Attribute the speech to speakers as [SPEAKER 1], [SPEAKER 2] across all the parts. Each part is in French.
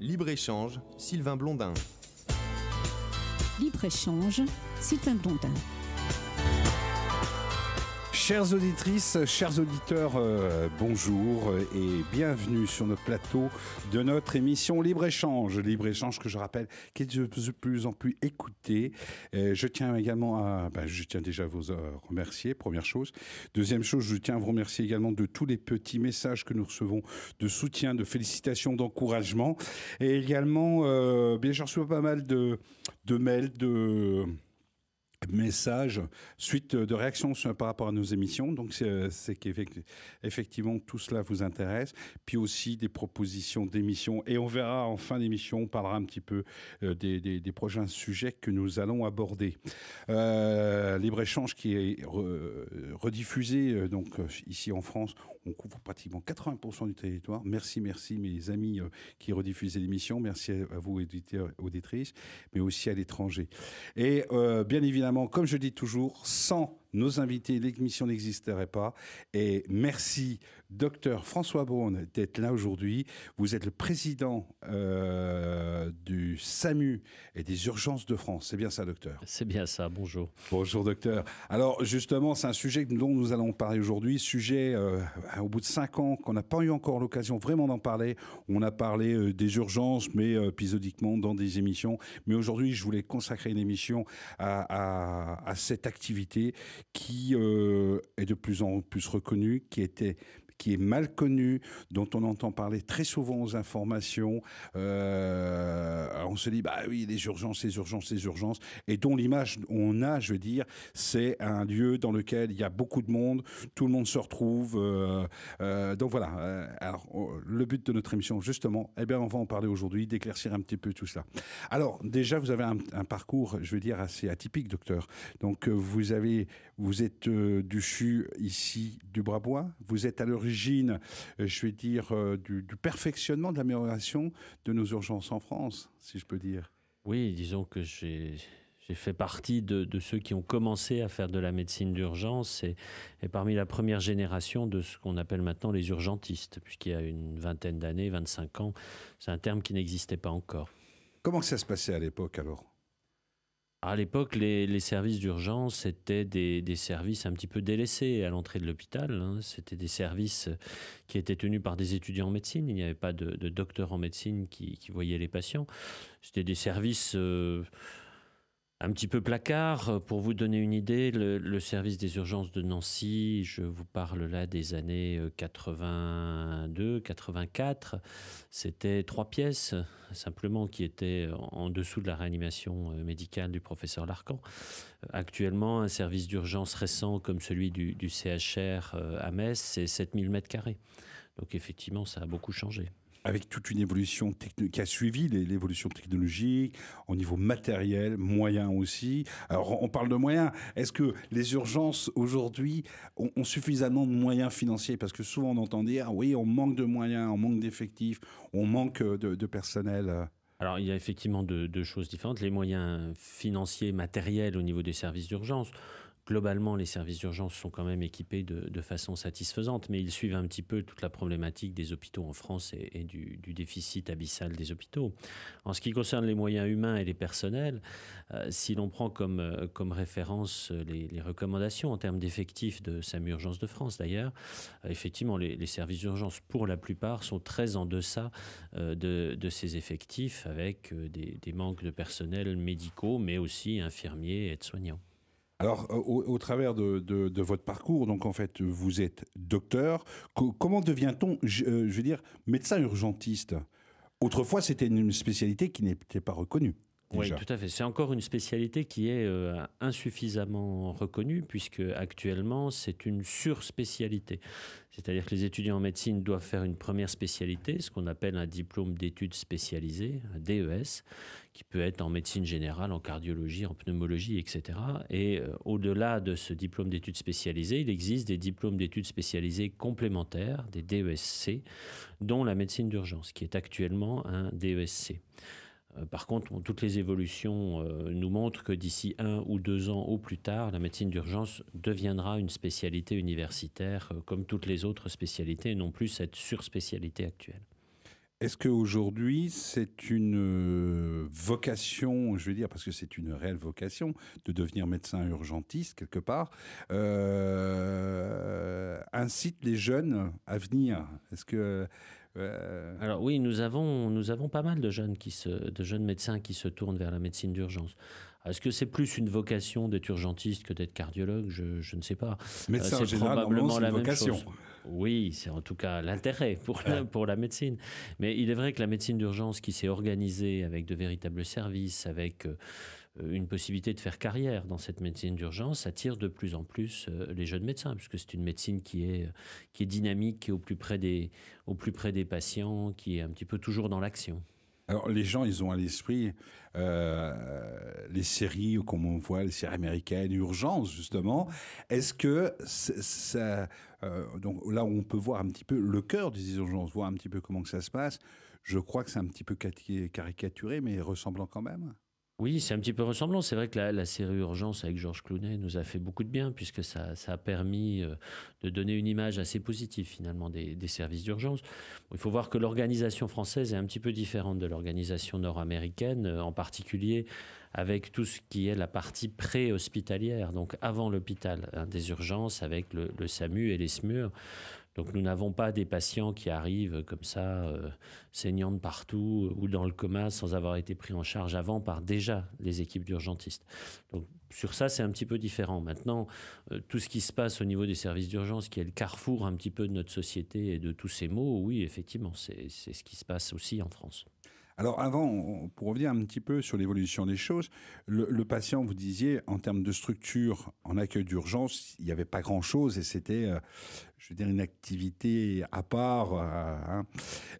[SPEAKER 1] Libre-échange, Sylvain Blondin.
[SPEAKER 2] Libre-échange, Sylvain Blondin.
[SPEAKER 1] Chères auditrices, chers auditeurs, euh, bonjour et bienvenue sur notre plateau de notre émission Libre-Échange. Libre-Échange que je rappelle qui est de plus en plus écouté. Euh, je tiens également à, ben, je tiens déjà à vous euh, remercier, première chose. Deuxième chose, je tiens à vous remercier également de tous les petits messages que nous recevons de soutien, de félicitations, d'encouragement. Et également, bien, je reçois pas mal de, de mails, de messages suite de réactions par rapport à nos émissions. Donc, c'est euh, qu'effectivement, tout cela vous intéresse. Puis aussi des propositions d'émissions. Et on verra en fin d'émission, on parlera un petit peu euh, des, prochains sujets que nous allons aborder. Euh, Libre-échange qui est rediffusé donc, ici en France on couvre pratiquement 80% du territoire. Merci, merci mes amis euh, qui rediffusent l'émission. Merci à vous, éditeurs, auditrices, mais aussi à l'étranger. Et euh, bien évidemment, comme je dis toujours, sans nos invités, l'émission n'existerait pas. Et merci, docteur François Braun, d'être là aujourd'hui. Vous êtes le président euh, du SAMU et des urgences de France. C'est bien ça, docteur C'est bien ça, bonjour. Bonjour, docteur. Alors, justement, c'est un sujet dont nous allons parler aujourd'hui, sujet euh, au bout de cinq ans qu'on n'a pas eu encore l'occasion vraiment d'en parler. On a parlé euh, des urgences, mais épisodiquement dans des émissions. Mais aujourd'hui, je voulais consacrer une émission à cette activité qui euh, est de plus en plus reconnu, qui était qui est mal connu, dont on entend parler très souvent aux informations. Euh, on se dit, bah oui, les urgences, les urgences, les urgences, et dont l'image on a, je veux dire, c'est un lieu dans lequel il y a beaucoup de monde, tout le monde se retrouve. Euh, euh, donc voilà. Alors, oh, le but de notre émission, justement, eh bien, on va en parler aujourd'hui, d'éclaircir un petit peu tout cela. Alors, déjà, vous avez un, un parcours, je veux dire, assez atypique, docteur. Donc, vous avez, vous êtes du CHU ici du Brabois, vous êtes à l'origine euh, je vais dire, euh, du, perfectionnement de l'amélioration de nos urgences en France, si je peux dire.
[SPEAKER 2] Oui, disons que j'ai fait partie de, ceux qui ont commencé à faire de la médecine d'urgence et, et, parmi la première génération de ce qu'on appelle maintenant les urgentistes, puisqu'il y a une vingtaine d'années, 25 ans, c'est un terme qui n'existait pas encore. Comment ça se passait à l'époque alors à l'époque, les, services d'urgence étaient des, services un petit peu délaissés à l'entrée de l'hôpital. Hein. C'était des services qui étaient tenus par des étudiants en médecine. Il n'y avait pas de, docteur en médecine qui, voyait les patients. C'était des services... Euh, un petit peu placard. Euh, pour vous donner une idée, le, service des urgences de Nancy, je vous parle là des années 82, euh, 84, c'était trois pièces simplement qui étaient en dessous de la réanimation euh, médicale du professeur Larcan. Actuellement, un service d'urgence récent comme celui du, du CHR à Metz, c'est 7000 mètres carrés. Donc effectivement, ça a beaucoup changé avec toute
[SPEAKER 1] une évolution technique qui a suivi l'évolution technologique, au niveau matériel, moyen aussi. Alors on parle de moyens. Est-ce que les urgences aujourd'hui ont, suffisamment de moyens financiers Parce que souvent on entend dire oui, on manque de moyens, on manque d'effectifs, on
[SPEAKER 2] manque euh, de, personnel. Alors, il y a effectivement deux, choses différentes. Les moyens financiers, matériels au niveau des services d'urgence globalement, les services d'urgence sont quand même équipés de, façon satisfaisante, mais ils suivent un petit peu toute la problématique des hôpitaux en France et, du, déficit abyssal des hôpitaux. En ce qui concerne les moyens humains et les personnels, euh, si l'on prend comme, euh, référence euh, les, recommandations en termes d'effectifs de SAMU Urgence de France, d'ailleurs, effectivement, les, services d'urgence, pour la plupart, sont très en deçà de, ces effectifs, avec des, des manques de personnel médicaux, mais aussi infirmiers et aides-soignants.
[SPEAKER 1] Alors, euh, au, travers de, votre parcours, donc en fait, vous êtes docteur. comment devient-on, euh, je veux dire, médecin urgentiste Autrefois, c'était une spécialité qui n'était pas reconnue. Oui,
[SPEAKER 2] tout à fait. C'est encore une spécialité qui est euh, insuffisamment reconnue, puisque actuellement, c'est une spécialité C'est-à-dire que les étudiants en médecine doivent faire une première spécialité, ce qu'on appelle un diplôme d'études spécialisées, un DES, qui peut être en médecine générale, en cardiologie, en pneumologie, etc. Et euh, au-delà de ce diplôme d'études spécialisées, il existe des diplômes d'études spécialisées complémentaires, des DESC, dont la médecine d'urgence, qui est actuellement un DESC. Euh, par contre, toutes les évolutions euh, nous montrent que d'ici un ou deux ans au plus tard, la médecine d'urgence deviendra une spécialité universitaire euh, comme toutes les autres spécialités et non plus cette surspécialité actuelle. Est-ce
[SPEAKER 1] qu'aujourd'hui, c'est une vocation, je veux dire, parce que c'est une réelle vocation, de devenir médecin urgentiste quelque part,
[SPEAKER 2] incite les jeunes à venir Est-ce que alors oui, nous avons, pas mal de jeunes, de jeunes médecins qui se tournent vers la médecine d'urgence. Est-ce que c'est plus une vocation d'être urgentiste que d'être cardiologue je, ne sais pas. Euh, c'est probablement la même vocation. Oui, c'est en tout cas l'intérêt pour la, médecine. Mais il est vrai que la médecine d'urgence qui s'est organisée avec de véritables services, avec euh, une possibilité de faire carrière dans cette médecine d'urgence, attire de plus en plus euh, les jeunes médecins, puisque c'est une médecine qui est, dynamique, qui est au plus près des patients, qui est un petit peu toujours dans l'action.
[SPEAKER 1] Alors les gens, ils ont à l'esprit euh, les séries, comme on voit les séries américaines, Urgence justement. Est-ce que ça, euh, là où on peut voir un petit peu le cœur des urgences, voir un petit peu comment que ça se passe, je
[SPEAKER 2] crois que c'est un petit peu caricaturé, mais ressemblant quand même. Oui, c'est un petit peu ressemblant. C'est vrai que la, série Urgence avec Georges Clooney nous a fait beaucoup de bien puisque ça, a permis euh, de donner une image assez positive finalement des, services d'urgence. Il faut voir que l'organisation française est un petit peu différente de l'organisation nord-américaine, euh, en particulier avec tout ce qui est la partie pré-hospitalière, donc avant l'hôpital, hein, des urgences avec le, le SAMU et les SMUR. Donc nous n'avons pas des patients qui arrivent comme ça, saignant euh, saignants de partout euh, ou dans le coma sans avoir été pris en charge avant par déjà les équipes d'urgentistes. Donc sur ça, c'est un petit peu différent. Maintenant, euh, tout ce qui se passe au niveau des services d'urgence, qui est le carrefour un petit peu de notre société et de tous ces mots, oui, effectivement, c'est ce qui se passe aussi en France. Alors avant, pour revenir un petit peu sur l'évolution des choses, le, patient,
[SPEAKER 1] vous disiez, en termes de structure, en accueil d'urgence, il n'y avait pas grand-chose et c'était, euh, je veux dire, une activité à part. Euh, hein.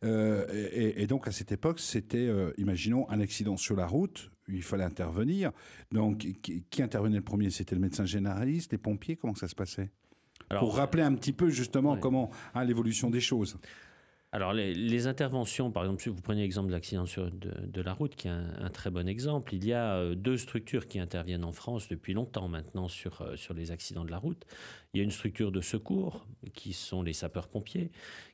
[SPEAKER 1] euh, et, donc à cette époque, c'était, imaginons, un accident sur la route, il fallait intervenir. Donc qui, intervenait le premier C'était le médecin généraliste, les pompiers, comment ça se passait pour rappeler un petit peu justement comment
[SPEAKER 2] hein, l'évolution des choses. Alors, les, interventions, par exemple, si vous prenez l'exemple de l'accident de, la route, qui est un, très bon exemple, il y a euh, deux structures qui interviennent en France depuis longtemps maintenant euh, sur, les accidents de la route. Il y a une structure de secours, qui sont les sapeurs-pompiers,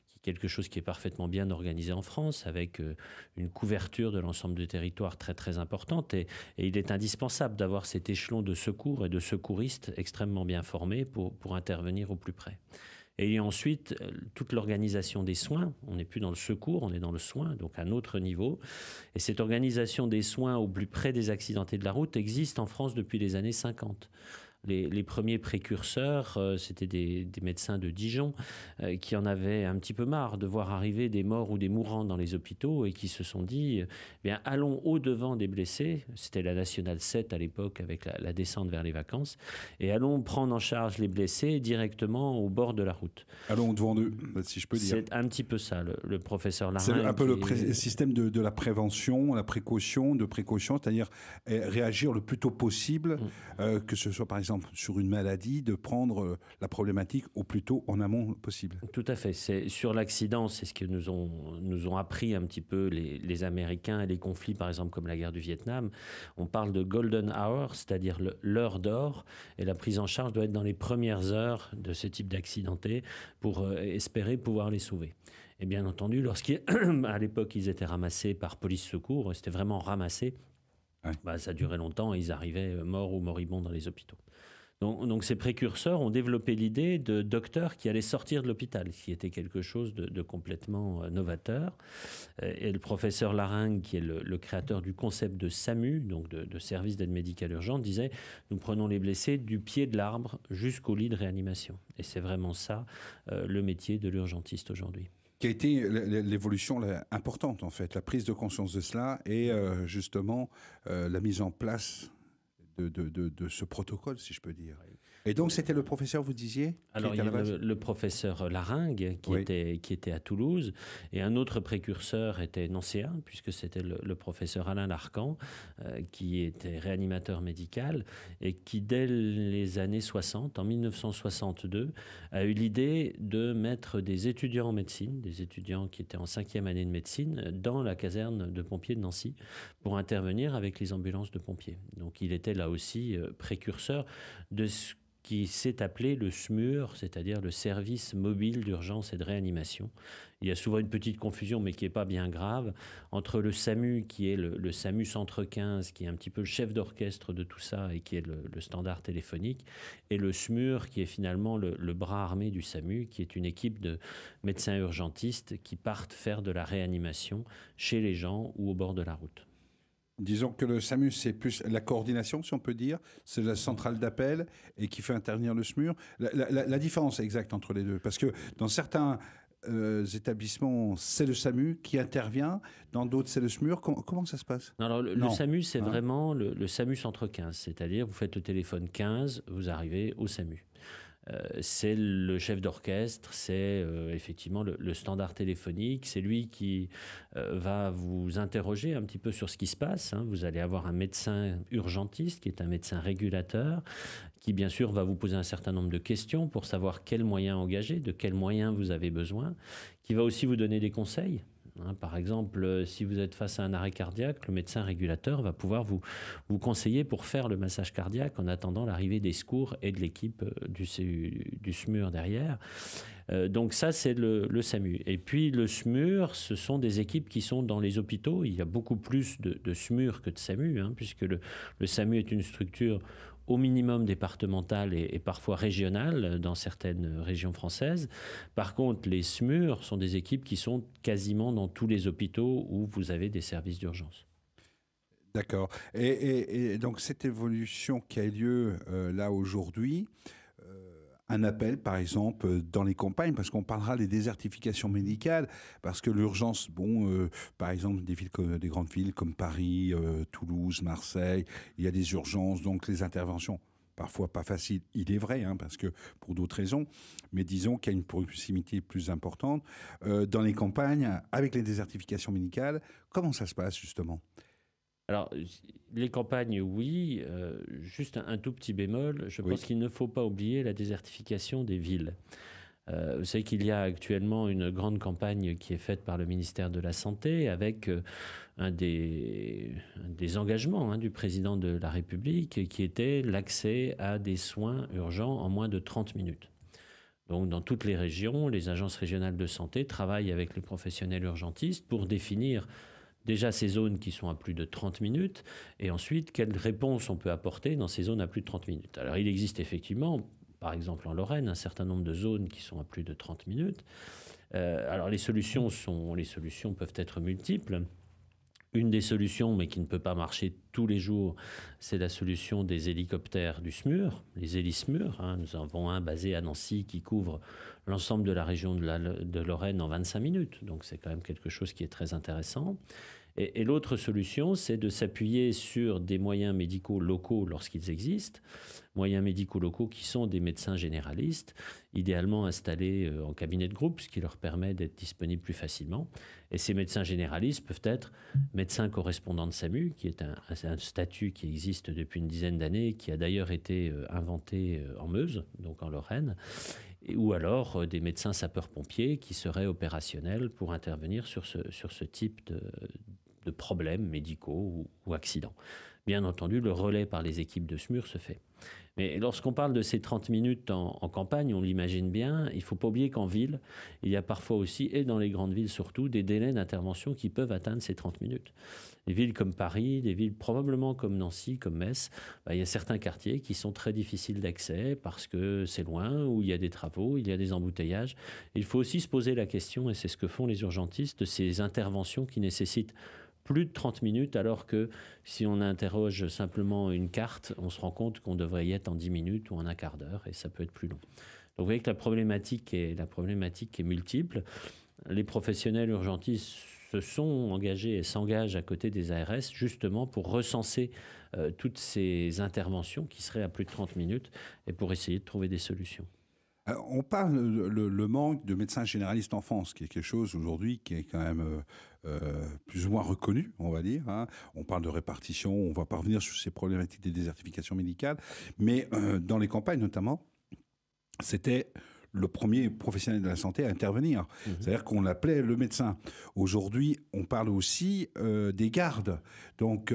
[SPEAKER 2] qui quelque chose qui est parfaitement bien organisé en France, avec euh, une couverture de l'ensemble du territoire très très importante. Et, il est indispensable d'avoir cet échelon de secours et de secouristes extrêmement bien formés pour intervenir au plus près. Et ensuite, euh, toute l'organisation des soins. On n'est plus dans le secours, on est dans le soin, donc un autre niveau. Et cette organisation des soins au plus près des accidentés de la route existe en France depuis les années 50 les, premiers précurseurs, euh, c'était des, médecins de Dijon euh, qui en avaient un petit peu marre de voir arriver des morts ou des mourants dans les hôpitaux et qui se sont dit, euh, eh bien, allons au-devant des blessés. C'était la Nationale 7 à l'époque avec la, descente vers les vacances et allons prendre en charge les blessés directement au bord de la route. Allons devant eux, si je peux dire. C'est un petit peu ça, le, professeur Larin. C'est un peu le
[SPEAKER 1] système de, la prévention, la précaution, de précaution, c'est-à-dire eh, réagir le plus tôt possible, mm. que ce soit par exemple exemple, sur une maladie, de prendre euh, la problématique au plus tôt
[SPEAKER 2] en amont possible. Tout à fait. C'est sur l'accident, c'est ce que nous ont nous ont appris un petit peu les, Américains et les conflits, par exemple, comme la guerre du Vietnam. On parle de golden hour, c'est-à-dire l'heure d'or, et la prise en charge doit être dans les premières heures de ce type d'accidenté pour euh, espérer pouvoir les sauver. Et bien entendu, lorsqu'à l'époque ils étaient ramassés par police secours, c'était vraiment ramassé. Bah, ça durait longtemps et ils arrivaient euh, morts ou moribonds dans les hôpitaux. Donc, ces précurseurs ont développé l'idée de docteurs qui allaient sortir de l'hôpital, ce qui était quelque chose de, complètement euh, novateur. Euh, et le professeur Laringue, qui est le, créateur du concept de SAMU, donc de, service d'aide médicale urgente, disait nous prenons les blessés du pied de l'arbre jusqu'au lit de réanimation. Et c'est vraiment ça euh, le métier de l'urgentiste aujourd'hui
[SPEAKER 1] qui a été l'évolution importante en fait, la prise de conscience de cela et justement la mise en place de, de, de, ce protocole, si je peux dire. Et donc, c'était le professeur, vous disiez
[SPEAKER 2] Alors, il y le, professeur Laringue, qui, était, qui était à Toulouse, et un autre précurseur était nancéen, puisque c'était le, professeur Alain Larcan, euh, qui était réanimateur médical, et qui, dès les années 60, en 1962, a eu l'idée de mettre des étudiants en médecine, des étudiants qui étaient en cinquième année de médecine, dans la caserne de pompiers de Nancy, pour intervenir avec les ambulances de pompiers. Donc, il était là aussi euh, précurseur de ce qui s'est appelé le SMUR, c'est-à-dire le service mobile d'urgence et de réanimation. Il y a souvent une petite confusion, mais qui n'est pas bien grave, entre le SAMU, qui est le, SAMU Centre 15, qui est un petit peu le chef d'orchestre de tout ça et qui est le, standard téléphonique, et le SMUR, qui est finalement le, bras armé du SAMU, qui est une équipe de médecins urgentistes qui partent faire de la réanimation chez les gens ou au bord de la route.
[SPEAKER 1] Disons que le SAMU, c'est plus la coordination, si on peut dire. C'est la centrale d'appel et qui fait intervenir le SMUR. La, différence est exacte entre les deux. Parce que dans certains euh, établissements, c'est le SAMU qui intervient. Dans d'autres, c'est le SMUR. comment ça se passe
[SPEAKER 2] alors, le, SAMU, c'est hein vraiment le, le SAMU centre 15. C'est-à-dire, vous faites le téléphone 15, vous arrivez au SAMU. Euh, c'est le chef d'orchestre, c'est euh, effectivement le, standard téléphonique, c'est lui qui euh, va vous interroger un petit peu sur ce qui se passe. Hein. Vous allez avoir un médecin urgentiste qui est un médecin régulateur, qui bien sûr va vous poser un certain nombre de questions pour savoir quels moyens engager, de quels moyens vous avez besoin, qui va aussi vous donner des conseils Hein, par exemple, euh, si vous êtes face à un arrêt cardiaque, le médecin régulateur va pouvoir vous, vous conseiller pour faire le massage cardiaque en attendant l'arrivée des secours et de l'équipe euh, du, du, SMUR derrière. Euh, donc ça, c'est le, SAMU. Et puis le SMUR, ce sont des équipes qui sont dans les hôpitaux. Il y a beaucoup plus de, SMUR que de SAMU, hein, puisque le SAMU est une structure au minimum départemental et, parfois régional dans certaines régions françaises. Par contre, les SMUR sont des équipes qui sont quasiment dans tous les hôpitaux où vous avez des services d'urgence. D'accord.
[SPEAKER 1] Et, donc cette évolution qui a lieu euh, là aujourd'hui, un appel, par exemple, euh, dans les campagnes, parce qu'on parlera des désertifications médicales, parce que l'urgence, bon, euh, par exemple, des villes, des grandes villes comme Paris, euh, Toulouse, Marseille, il y a des urgences, donc les interventions parfois pas faciles. il est vrai, hein, parce que pour d'autres raisons, mais disons qu'il y a une proximité plus importante dans les campagnes avec les désertifications médicales. Comment ça se passe justement
[SPEAKER 2] alors, les campagnes, oui. Euh, juste un, tout petit bémol, je pense qu'il ne faut pas oublier la désertification des villes. Euh, vous savez qu'il y a actuellement une grande campagne qui est faite par le ministère de la Santé avec euh, un, des, engagements hein, du président de la République qui était l'accès à des soins urgents en moins de 30 minutes. Donc, dans toutes les régions, les agences régionales de santé travaillent avec les professionnels urgentistes pour définir déjà ces zones qui sont à plus de 30 minutes, et ensuite quelles réponses on peut apporter dans ces zones à plus de 30 minutes. Alors il existe effectivement, par exemple en Lorraine, un certain nombre de zones qui sont à plus de 30 minutes. Euh, alors les solutions, sont, les solutions peuvent être multiples. Une des solutions, mais qui ne peut pas marcher tous les jours, c'est la solution des hélicoptères du SMUR, les hélices SMUR. Hein. Nous en avons un basé à Nancy qui couvre l'ensemble de la région de, de Lorraine en 25 minutes. Donc c'est quand même quelque chose qui est très intéressant. Et, l'autre solution, c'est de s'appuyer sur des moyens médicaux locaux lorsqu'ils existent, moyens médicaux locaux qui sont des médecins généralistes, idéalement installés euh, en cabinet de groupe, ce qui leur permet d'être disponibles plus facilement. Et ces médecins généralistes peuvent être médecins correspondants de SAMU, qui est un statut qui existe depuis une dizaine d'années, qui a d'ailleurs été euh, inventé euh, en Meuse, donc en Lorraine, ou alors euh, des médecins sapeurs-pompiers qui seraient opérationnels pour intervenir sur ce, sur ce type de, problèmes médicaux ou, ou accidents. Bien entendu, le relais par les équipes de SMUR se fait. Mais lorsqu'on parle de ces 30 minutes en, campagne, on l'imagine bien, il ne faut pas oublier qu'en ville, il y a parfois aussi, et dans les grandes villes surtout, des délais d'intervention qui peuvent atteindre ces 30 minutes. Des villes comme Paris, des villes probablement comme Nancy, comme Metz, bah, il y a certains quartiers qui sont très difficiles d'accès parce que c'est loin, où il y a des travaux, il y a des embouteillages. Il faut aussi se poser la question, et c'est ce que font les urgentistes, de ces interventions qui nécessitent plus de 30 minutes, alors que si on interroge simplement une carte, on se rend compte qu'on devrait y être en 10 minutes ou en un quart d'heure, et ça peut être plus long. Donc vous voyez que la problématique est, multiple. Les professionnels urgentistes se sont engagés et s'engagent à côté des ARS justement pour recenser euh, toutes ces interventions qui seraient à plus de 30 minutes et pour essayer de trouver des solutions.
[SPEAKER 1] Euh, on parle le, manque de médecins généralistes en France, qui est quelque chose aujourd'hui qui est quand même euh, euh, plus ou moins reconnu, on va dire. Hein. On parle de répartition, on va parvenir sur ces problématiques des désertifications médicales, mais dans les campagnes notamment, c'était le premier professionnel de la santé à intervenir. Mmh C'est-à-dire qu'on l'appelait le médecin. Aujourd'hui, on parle aussi des gardes, donc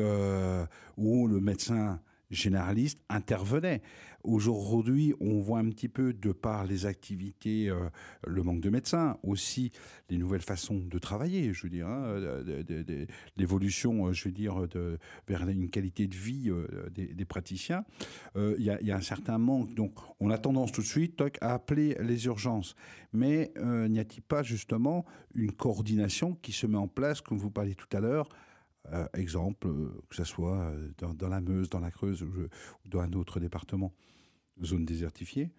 [SPEAKER 1] où le médecin généraliste intervenait. Aujourd'hui, on voit un petit peu, de par les activités, euh, le manque de médecins, aussi les nouvelles façons de travailler, je veux dire, hein, euh, l'évolution, euh, je veux dire, vers une qualité de vie des, praticiens. Il y, a un certain manque, donc on a tendance tout de suite à appeler les urgences. Mais n'y a-t-il pas justement une coordination qui se met en place, comme vous parliez tout à l'heure exemple, que ce soit dans, la Meuse, dans la Creuse ou dans un autre département Zone désertifiée.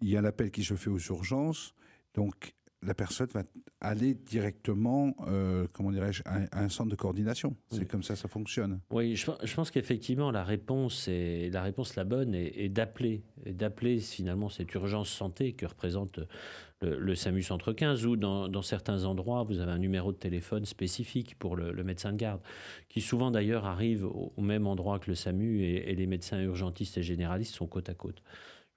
[SPEAKER 1] Il y a l'appel qui se fait aux urgences. Donc, la personne va aller directement, euh, comment dirais-je, à, un centre de coordination. C'est comme ça, ça fonctionne.
[SPEAKER 2] Oui, je, pense qu'effectivement la réponse est la réponse la bonne est, d'appeler, d'appeler finalement cette urgence santé que représente le, SAMU Centre 15 ou dans, certains endroits vous avez un numéro de téléphone spécifique pour le, médecin de garde qui souvent d'ailleurs arrive au, même endroit que le SAMU et, les médecins urgentistes et généralistes sont côte à côte.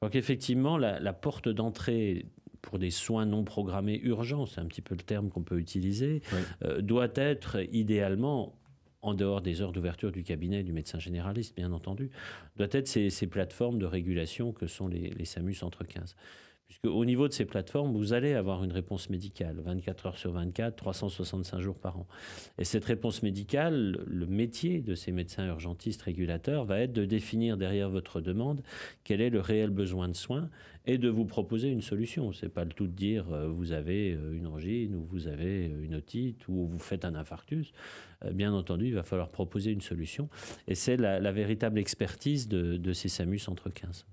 [SPEAKER 2] Donc effectivement, la, la porte d'entrée pour des soins non programmés urgents, c'est un petit peu le terme qu'on peut utiliser, euh, doit être idéalement en dehors des heures d'ouverture du cabinet du médecin généraliste, bien entendu, doit être ces, plateformes de régulation que sont les, les SAMU Centre 15. Puisque au niveau de ces plateformes, vous allez avoir une réponse médicale 24 heures sur 24, 365 jours par an. Et cette réponse médicale, le métier de ces médecins urgentistes régulateurs va être de définir derrière votre demande quel est le réel besoin de soins et de vous proposer une solution. Ce n'est pas le tout de dire euh, vous avez euh, une angine ou vous avez euh, une otite ou vous faites un infarctus. Bien entendu, il va falloir proposer une solution. Et c'est la, véritable expertise de, ces SAMUS entre 15.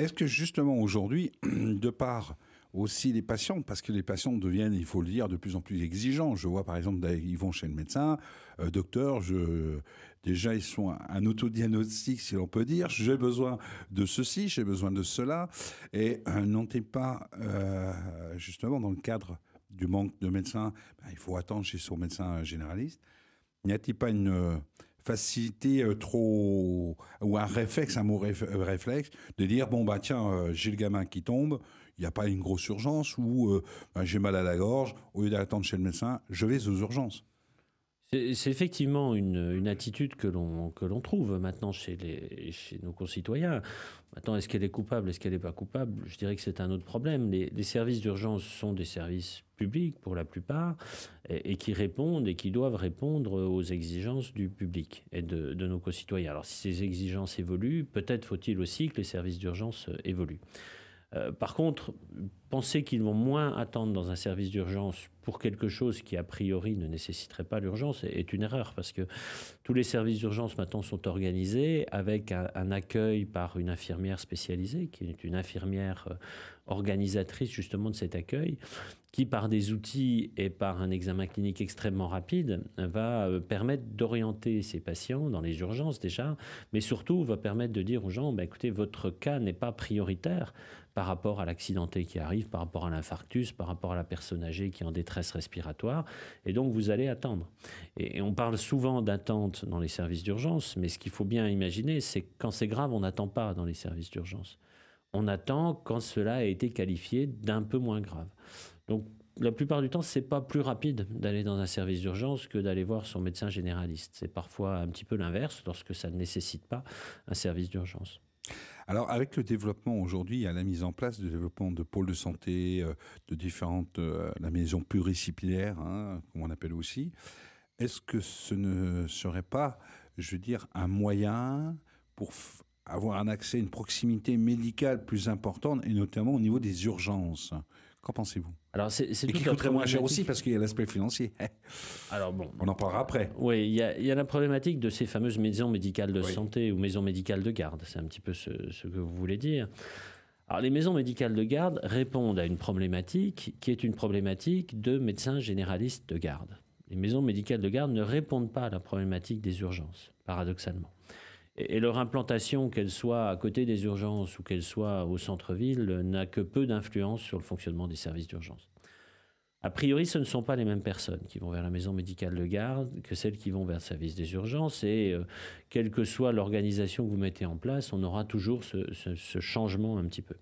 [SPEAKER 1] Est-ce que justement aujourd'hui, de par aussi les patients, parce que les patients deviennent, il faut le dire, de plus en plus exigeants. Je vois par exemple, ils vont chez le médecin, euh, docteur, je, déjà ils sont un, autodiagnostic, si l'on peut dire, j'ai besoin de ceci, j'ai besoin de cela, et euh, n'ont-ils pas, euh, justement, dans le cadre du manque de médecins, ben, il faut attendre chez son médecin généraliste. N'y a-t-il pas une faciliter euh, trop ou un réflexe, un mot euh, réflexe, de dire bon bah tiens euh, j'ai le gamin qui tombe, il n'y a pas une grosse urgence ou bah, j'ai mal à la gorge, au lieu d'attendre chez le médecin, je vais aux urgences.
[SPEAKER 2] C'est effectivement une, une, attitude que l'on que l'on trouve maintenant chez les chez nos concitoyens. Maintenant, est-ce qu'elle est coupable, est-ce qu'elle n'est pas coupable Je dirais que c'est un autre problème. Les, les services d'urgence sont des services public pour la plupart, et, qui répondent et qui doivent répondre aux exigences du public et de, de nos concitoyens. Alors si ces exigences évoluent, peut-être faut-il aussi que les services d'urgence euh, évoluent. Euh, par contre, penser qu'ils vont moins attendre dans un service d'urgence pour quelque chose qui a priori ne nécessiterait pas l'urgence est, une erreur parce que tous les services d'urgence maintenant sont organisés avec un, un, accueil par une infirmière spécialisée qui est une infirmière euh, organisatrice justement de cet accueil, qui par des outils et par un examen clinique extrêmement rapide va euh, permettre d'orienter ces patients dans les urgences déjà, mais surtout va permettre de dire aux gens, bah, écoutez, votre cas n'est pas prioritaire par rapport à l'accidenté qui arrive, par rapport à l'infarctus, par rapport à la personne âgée qui est en détresse respiratoire, et donc vous allez attendre. Et, et on parle souvent d'attente dans les services d'urgence, mais ce qu'il faut bien imaginer, c'est que quand c'est grave, on n'attend pas dans les services d'urgence on attend quand cela a été qualifié d'un peu moins grave. Donc la plupart du temps, c'est pas plus rapide d'aller dans un service d'urgence que d'aller voir son médecin généraliste. C'est parfois un petit peu l'inverse lorsque ça ne nécessite pas un service d'urgence.
[SPEAKER 1] Alors, avec le développement aujourd'hui, il y la mise en place du développement de pôles de santé, euh, de différentes, euh, la maison plus hein, comme on appelle aussi. Est-ce que ce ne serait pas, je veux dire, un moyen pour avoir un accès, une proximité médicale plus importante, et notamment au niveau des urgences.
[SPEAKER 2] Qu'en pensez-vous Alors, c'est et qui coûterait moins cher aussi parce qu'il y a l'aspect financier. Alors bon, on en parlera après. Oui, il y, a la problématique de ces fameuses maisons médicales de santé ou maisons médicales de garde. C'est un petit peu ce, ce, que vous voulez dire. Alors, les maisons médicales de garde répondent à une problématique qui est une problématique de médecins généralistes de garde. Les maisons médicales de garde ne répondent pas à la problématique des urgences, paradoxalement et, leur implantation, qu'elle soit à côté des urgences ou qu'elle soit au centre-ville, n'a que peu d'influence sur le fonctionnement des services d'urgence. A priori, ce ne sont pas les mêmes personnes qui vont vers la maison médicale de garde que celles qui vont vers le service des urgences. Et euh, quelle que soit l'organisation que vous mettez en place, on aura toujours ce changement un petit peu.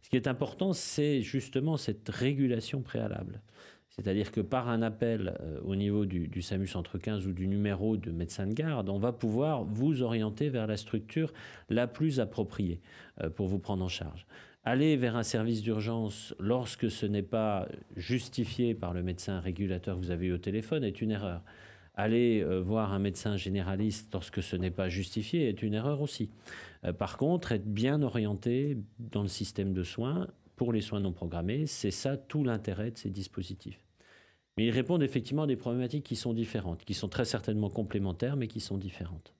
[SPEAKER 2] Ce qui est important, c'est justement cette régulation préalable. C'est-à-dire que par un appel euh, au niveau du, du, SAMU centre 15 ou du numéro de médecin de garde, on va pouvoir vous orienter vers la structure la plus appropriée euh, pour vous prendre en charge. Aller vers un service d'urgence lorsque ce n'est pas justifié par le médecin régulateur que vous avez eu au téléphone est une erreur. Aller euh, voir un médecin généraliste lorsque ce n'est pas justifié est une erreur aussi. par contre, être bien orienté dans le système de soins, pour les soins non programmés. C'est ça tout l'intérêt de ces dispositifs. Mais ils répondent effectivement à des problématiques qui sont différentes, qui sont très certainement complémentaires, mais qui sont différentes.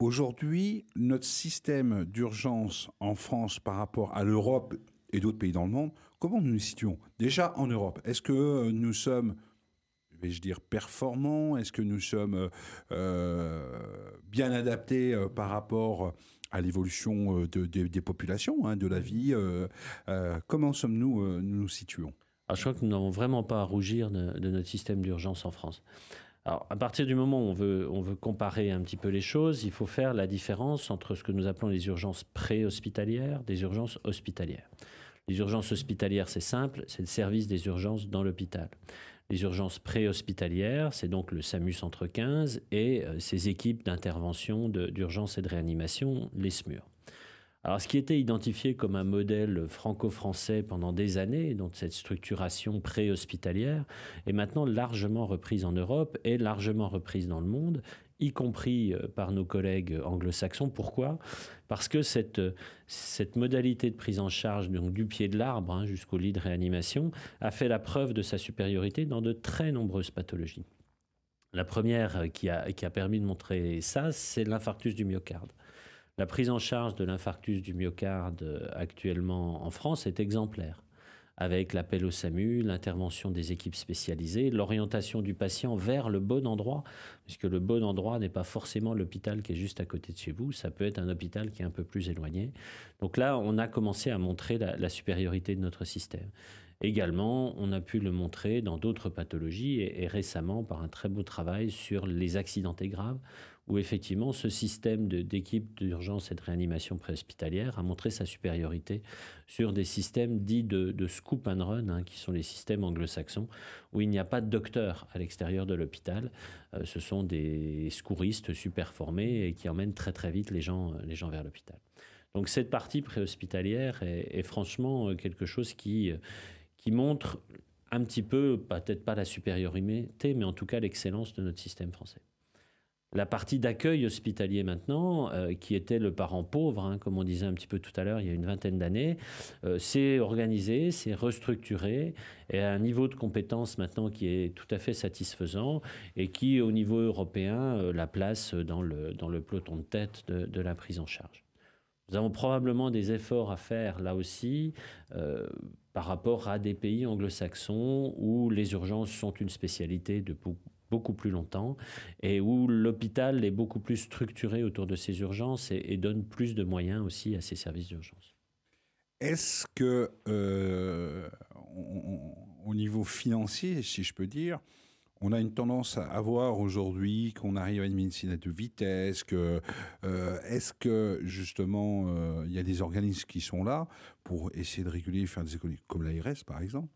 [SPEAKER 2] Aujourd'hui, notre
[SPEAKER 1] système d'urgence en France par rapport à l'Europe et d'autres pays dans le monde, comment nous nous situons Déjà en Europe, est-ce que euh, nous sommes, vais-je dire, performants Est-ce que nous sommes euh, euh, bien adaptés par rapport à l'évolution euh, des populations, hein, de la vie. Euh, euh, comment sommes-nous,
[SPEAKER 2] nous nous situons Je crois que nous n'avons vraiment pas à rougir de, notre système d'urgence en France. Alors, à partir du moment où on veut, on veut comparer un petit peu les choses, il faut faire la différence entre ce que nous appelons les urgences préhospitalières des urgences hospitalières. Les urgences hospitalières, c'est simple, c'est le service des urgences dans l'hôpital les urgences préhospitalières, c'est donc le SAMU Centre 15 et euh, ses équipes d'intervention d'urgence et de réanimation, les SMUR. Alors, ce qui était identifié comme un modèle franco-français pendant des années, donc cette structuration préhospitalière, est maintenant largement reprise en Europe et largement reprise dans le monde, y compris euh, par nos collègues anglo-saxons. Pourquoi Parce que cette, euh, cette modalité de prise en charge du pied de l'arbre hein, jusqu'au lit de réanimation a fait la preuve de sa supériorité dans de très nombreuses pathologies. La première euh, qui qui a permis de montrer ça, c'est l'infarctus du myocarde. La prise en charge de l'infarctus du myocarde actuellement en France est exemplaire avec l'appel au SAMU, l'intervention des équipes spécialisées, l'orientation du patient vers le bon endroit, puisque le bon endroit n'est pas forcément l'hôpital qui est juste à côté de chez vous, ça peut être un hôpital qui est un peu plus éloigné. Donc là, on a commencé à montrer la, supériorité de notre système. Également, on a pu le montrer dans d'autres pathologies et, récemment par un très beau travail sur les accidentés graves, où effectivement ce système d'équipe d'urgence et de réanimation préhospitalière a montré sa supériorité sur des systèmes dits de, scoop and run, hein, qui sont les systèmes anglo-saxons, où il n'y a pas de docteur à l'extérieur de l'hôpital. Euh, ce sont des secouristes super formés et qui emmènent très très vite les gens, vers l'hôpital. Donc cette partie préhospitalière est, franchement euh, quelque chose euh, qui montre un petit peu, peut-être pas la supériorité, mais en tout cas l'excellence de notre système français la partie d'accueil hospitalier maintenant, euh, qui était le parent pauvre, hein, comme on disait un petit peu tout à l'heure, il y a une vingtaine d'années, euh, s'est c'est organisé, c'est restructuré, et à un niveau de compétence maintenant qui est tout à fait satisfaisant, et qui, au niveau européen, euh, la place dans le, dans le peloton de tête de, la prise en charge. Nous avons probablement des efforts à faire là aussi par rapport à des pays anglo-saxons où les urgences sont une spécialité de beaucoup beaucoup plus longtemps et où l'hôpital est beaucoup plus structuré autour de ses urgences et, donne plus de moyens aussi à ses services d'urgence.
[SPEAKER 1] Est-ce que, euh, au niveau financier, si je peux dire, on a une tendance à voir aujourd'hui qu'on arrive à une médecine à deux vitesses, que euh, est-ce que justement euh, il y a des organismes qui sont là pour essayer de réguler, faire des économies, comme l'ARS par exemple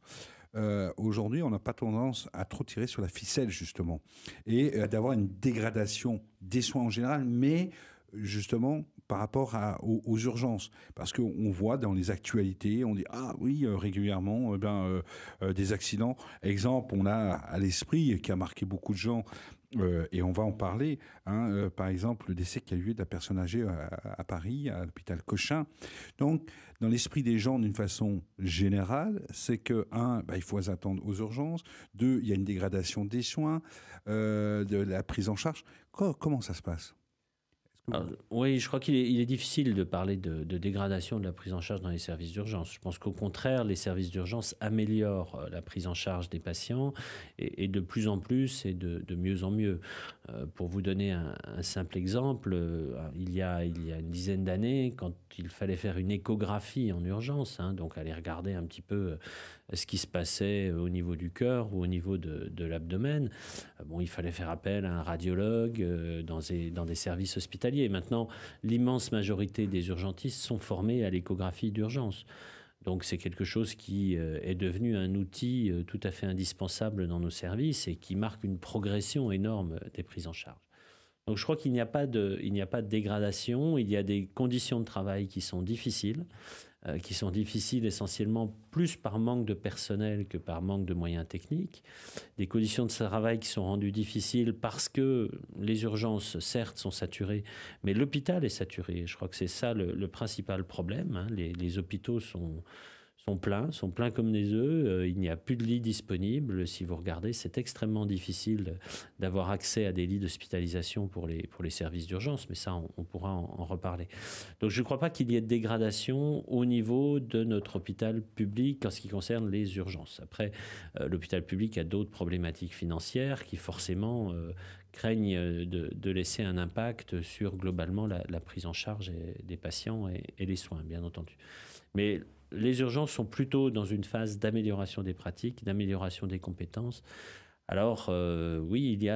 [SPEAKER 1] euh, aujourd'hui, on n'a pas tendance à trop tirer sur la ficelle, justement, et euh, d'avoir une dégradation des soins en général, mais justement par rapport aux, urgences. Parce qu'on voit dans les actualités, on dit ah oui, euh, régulièrement, eh ben, des accidents. Exemple, on a à l'esprit, qui a marqué beaucoup de gens, euh, et on va en parler. Hein, euh, par exemple, le décès qui a eu lieu de la personne âgée euh, à, Paris, à l'hôpital Cochin. Donc, dans l'esprit des gens, d'une façon générale, c'est que un, bah, il faut attendre aux urgences. Deux, il y a une dégradation des soins, de la prise en charge. comment ça se passe
[SPEAKER 2] oui, je crois qu'il est, difficile de parler de, dégradation de la prise en charge dans les services d'urgence. Je pense qu'au contraire, les services d'urgence améliorent euh, la prise en charge des patients et, de plus en plus et de mieux en mieux. Euh, pour vous donner un, simple exemple, euh, il y, a, une dizaine d'années, quand il fallait faire une échographie en urgence, hein, donc aller regarder un petit peu euh, ce qui se passait au niveau du cœur ou au niveau de, l'abdomen, il fallait faire appel à un radiologue dans, des, dans des services hospitaliers. Maintenant, l'immense majorité des urgentistes sont formés à l'échographie d'urgence. Donc c'est quelque chose qui euh, est devenu un outil euh, tout à fait indispensable dans nos services et qui marque une progression énorme des prises en charge. Donc je crois qu'il n'y a, pas de, n'y a pas de dégradation, il y a des conditions de travail qui sont difficiles, euh, qui sont difficiles essentiellement plus par manque de personnel que par manque de moyens techniques, des conditions de travail qui sont rendues difficiles parce que les urgences, certes, sont saturées, mais l'hôpital est saturé. Je crois que c'est ça le, principal problème. Hein. les, hôpitaux sont, sont pleins, sont pleins comme des œufs. Euh, il n'y a plus de lits disponibles. Si vous regardez, c'est extrêmement difficile d'avoir accès à des lits d'hospitalisation pour les, pour les services d'urgence, mais ça, on, pourra en, reparler. Donc, je ne crois pas qu'il y ait de dégradation au niveau de notre hôpital public en ce qui concerne les urgences. Après, euh, l'hôpital public a d'autres problématiques financières qui, forcément, euh, craignent de, laisser un impact sur globalement la, prise en charge des patients et, et les soins, bien entendu. Mais les urgences sont plutôt dans une phase d'amélioration des pratiques, d'amélioration des compétences. Alors euh, oui, il y,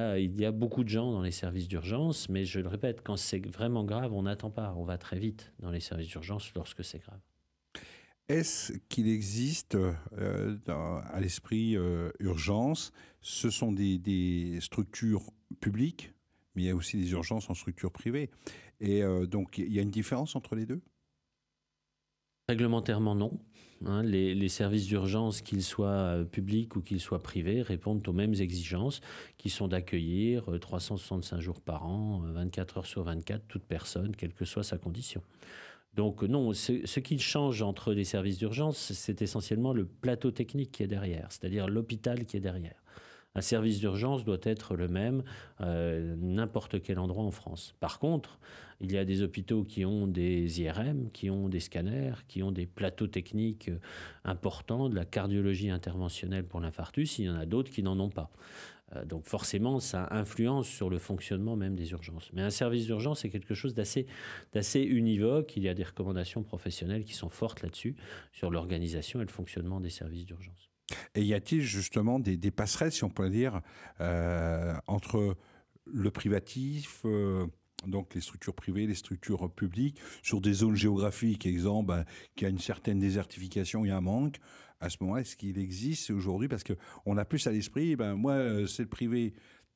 [SPEAKER 2] a, beaucoup de gens dans les services d'urgence, mais je le répète, quand c'est vraiment grave, on n'attend pas, on va très vite dans les services d'urgence lorsque c'est grave.
[SPEAKER 1] Est-ce qu'il existe euh, à l'esprit euh, urgence Ce sont des, des, structures publiques, mais il y a aussi des urgences en structure privées. Et donc il y a une différence entre les deux
[SPEAKER 2] Réglementairement, non. Hein, les, services d'urgence, qu'ils soient euh, publics ou qu'ils soient privés, répondent aux mêmes exigences qui sont d'accueillir 365 euh, jours par an, 24 euh, heures sur 24, toute personne, quelle que soit sa condition. Donc non, ce, ce qui change entre les services d'urgence, c'est essentiellement le plateau technique qui est derrière, c'est-à-dire l'hôpital qui est derrière. Un service d'urgence doit être le même euh, n'importe quel endroit en France. Par contre, il y a des hôpitaux qui ont des IRM, qui ont des scanners, qui ont des plateaux techniques euh, importants, de la cardiologie interventionnelle pour l'infarctus. Il y en a d'autres qui n'en ont pas. Euh, donc forcément, ça influence sur le fonctionnement même des urgences. Mais un service d'urgence, c'est quelque chose d'assez univoque. Il y a des recommandations professionnelles qui sont fortes là-dessus, sur l'organisation et le fonctionnement des services d'urgence.
[SPEAKER 1] Et y a-t-il justement des, des, passerelles, si on peut dire, euh, entre le privatif, euh, donc les structures privées, les structures publiques, sur des zones géographiques, exemple, ben, qui a une certaine désertification, il y a un manque. À ce moment-là, est-ce qu'il existe aujourd'hui Parce qu'on a plus à l'esprit, ben, moi, euh, c'est le privé,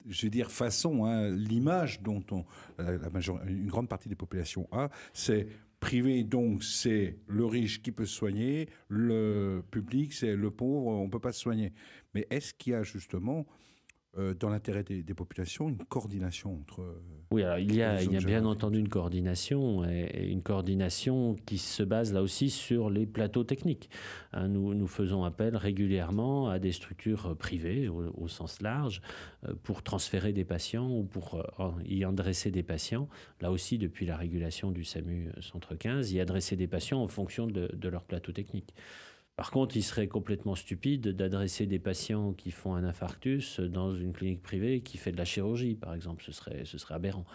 [SPEAKER 1] je veux dire, façon, hein, l'image dont on, la, une grande partie des populations a, c'est Privé, donc, c'est le riche qui peut se soigner, le public, c'est le pauvre, on ne peut pas se soigner. Mais est-ce qu'il y a justement euh, dans l'intérêt des, populations, une coordination entre. Euh,
[SPEAKER 2] oui, il y a, bien entendu une coordination, et, une coordination qui se base là aussi sur les plateaux techniques. Hein, nous, nous, faisons appel régulièrement à des structures privées, au, sens large, euh, pour transférer des patients ou pour y adresser des patients. Là aussi, depuis la régulation du SAMU Centre 15, y adresser des patients en fonction de, de leur plateau technique. Par contre, il serait complètement stupide d'adresser des patients qui font un infarctus dans une clinique privée qui fait de la chirurgie, par exemple. Ce serait, ce serait aberrant.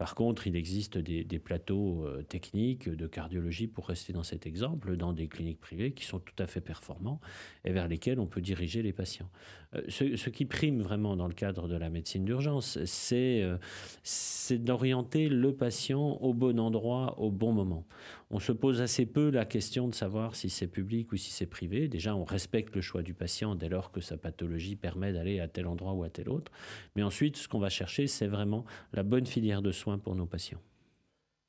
[SPEAKER 2] Par contre, il existe des, plateaux euh, techniques de cardiologie, pour rester dans cet exemple, dans des cliniques privées qui sont tout à fait performants et vers lesquels on peut diriger les patients. Euh, ce, qui prime vraiment dans le cadre de la médecine d'urgence, euh, c'est d'orienter le patient au bon endroit, au bon moment. On se pose assez peu la question de savoir si c'est public ou si c'est privé. Déjà, on respecte le choix du patient dès lors que sa pathologie permet d'aller à tel endroit ou à tel autre. Mais ensuite, ce qu'on va chercher, c'est vraiment la bonne filière de soins pour nos patients.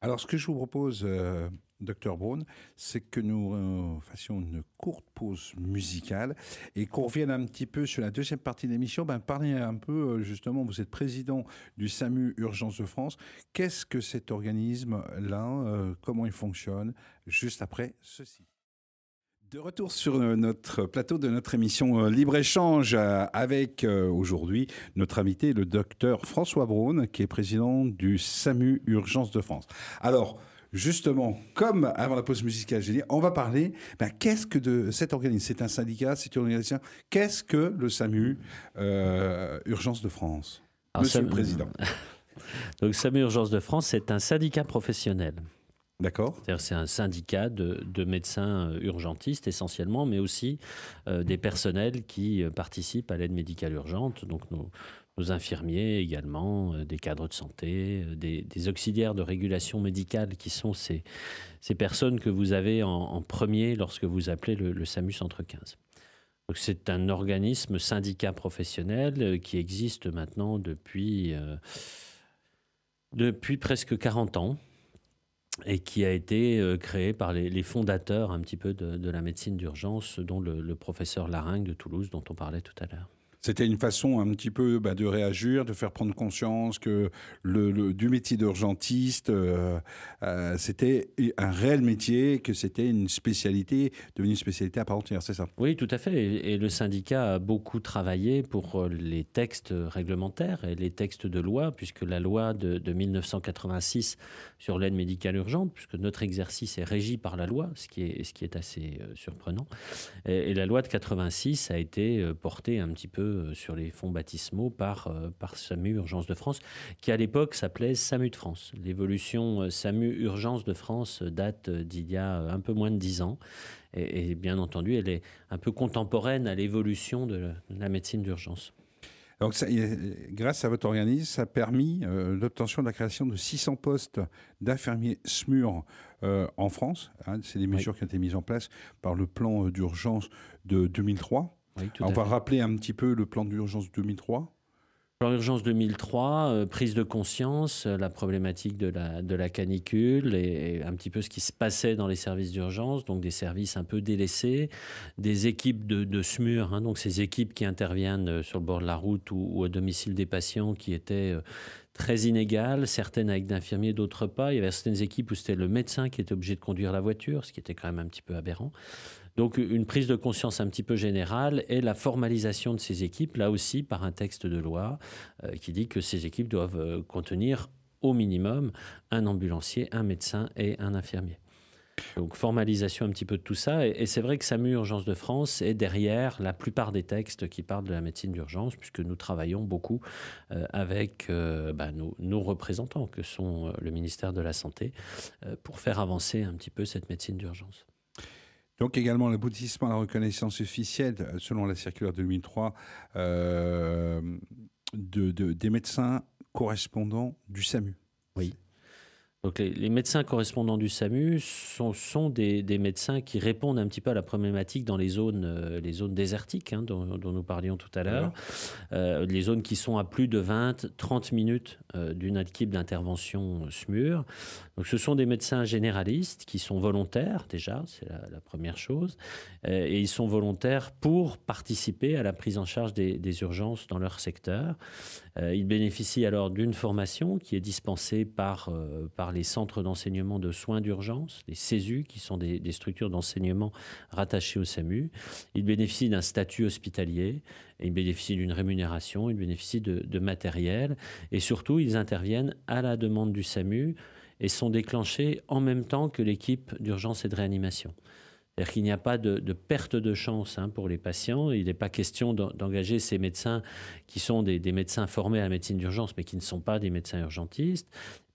[SPEAKER 1] Alors, ce que je vous propose, euh, docteur Braun, c'est que nous euh, fassions une courte pause musicale et qu'on revienne un petit peu sur la deuxième partie de l'émission. Ben, parlez un peu, euh, justement, vous êtes président du SAMU Urgence de France. Qu'est-ce que cet organisme-là Comment il fonctionne Juste après ceci. De retour sur euh, notre plateau de notre émission euh, Libre-Échange euh, avec aujourd'hui notre invité, le docteur François Braun, qui est président du SAMU Urgence de France. Alors, justement, comme avant la pause musicale, j'ai on va parler, ben, qu'est-ce que de cet organisme C'est un syndicat, c'est une organisation. Qu'est-ce que le SAMU Urgence de France Monsieur le Président.
[SPEAKER 2] Donc, SAMU Urgence de France, c'est un syndicat professionnel cest un syndicat de, médecins euh, urgentistes essentiellement, mais aussi euh, des personnels qui euh, participent à l'aide médicale urgente, donc nos, infirmiers également, des cadres de santé, des, auxiliaires de régulation médicale qui sont ces, personnes que vous avez en, premier lorsque vous appelez le, SAMU Centre 15. c'est un organisme syndicat professionnel qui existe maintenant depuis, depuis presque 40 ans et qui a été euh, créé par les, fondateurs un petit peu de, la médecine d'urgence, dont le, le professeur Laringue de Toulouse dont on parlait tout à l'heure.
[SPEAKER 1] C'était une façon un petit peu bah, de réagir, de faire prendre conscience que le, du métier d'urgentiste, euh, euh, c'était un réel métier, que c'était une spécialité, devenue une spécialité à part entière, c'est ça
[SPEAKER 2] Oui, tout à fait. Et, le syndicat a beaucoup travaillé pour euh, les textes réglementaires et les textes de loi, puisque la loi de, 1986 sur l'aide médicale urgente, puisque notre exercice est régi par la loi, ce qui est, ce qui est assez surprenant. Et, et la loi de 86 a été portée un petit peu euh, sur les fonds baptismaux par, euh, par SAMU Urgence de France, qui à l'époque s'appelait SAMU de France. L'évolution euh, SAMU Urgence de France date d'il y a un peu moins de dix ans. Et, bien entendu, elle est un peu contemporaine à l'évolution de la médecine d'urgence. Donc, grâce à votre organisme,
[SPEAKER 1] ça a permis l'obtention de la création de 600 postes d'infirmiers SMUR en France. Hein, c'est des mesures qui ont été mises en place par le plan d'urgence de 2003 on va rappeler un petit peu le plan d'urgence 2003.
[SPEAKER 2] Plan d'urgence 2003, euh, prise de conscience, euh, la problématique de la, canicule et, un petit peu ce qui se passait dans les services d'urgence, donc des services un peu délaissés, des équipes de, SMUR, hein, donc ces équipes qui interviennent euh, sur le bord de la route ou, au domicile des patients qui étaient très inégales, certaines avec d'infirmiers, d'autres pas. Il y avait certaines équipes où c'était le médecin qui était obligé de conduire la voiture, ce qui était quand même un petit peu aberrant. Donc une prise de conscience un petit peu générale et la formalisation de ces équipes, là aussi par un texte de loi euh, qui dit que ces équipes doivent euh, contenir au minimum un ambulancier, un médecin et un infirmier. Donc formalisation un petit peu de tout ça. Et, c'est vrai que SAMU Urgence de France est derrière la plupart des textes qui parlent de la médecine d'urgence, puisque nous travaillons beaucoup euh, avec bah, nos, représentants, que sont le ministère de la Santé, pour faire avancer un petit peu cette médecine d'urgence. Donc également l'aboutissement à la reconnaissance officielle, euh,
[SPEAKER 1] selon la circulaire 2003, euh, de, de, des médecins
[SPEAKER 2] correspondants du SAMU. Oui les, médecins correspondants du SAMU sont, des, médecins qui répondent un petit peu à la problématique dans les zones, euh, désertiques hein, dont, nous parlions tout à l'heure, euh, les zones qui sont à plus de 20-30 minutes euh, d'une équipe d'intervention SMUR. Donc ce sont des médecins généralistes qui sont volontaires déjà, c'est la, première chose, et ils sont volontaires pour participer à la prise en charge des, urgences dans leur secteur. ils bénéficient alors d'une formation qui est dispensée par, par les centres d'enseignement de soins d'urgence, les CESU, qui sont des, structures d'enseignement rattachées au SAMU. Ils bénéficient d'un statut hospitalier, ils bénéficient d'une rémunération, ils bénéficient de, matériel, et surtout, ils interviennent à la demande du SAMU et sont déclenchés en même temps que l'équipe d'urgence et de réanimation. C'est-à-dire qu'il n'y a pas de, perte de chance hein, pour les patients. Il n'est pas question d'engager ces médecins qui sont des, médecins formés à la médecine d'urgence, mais qui ne sont pas des médecins urgentistes.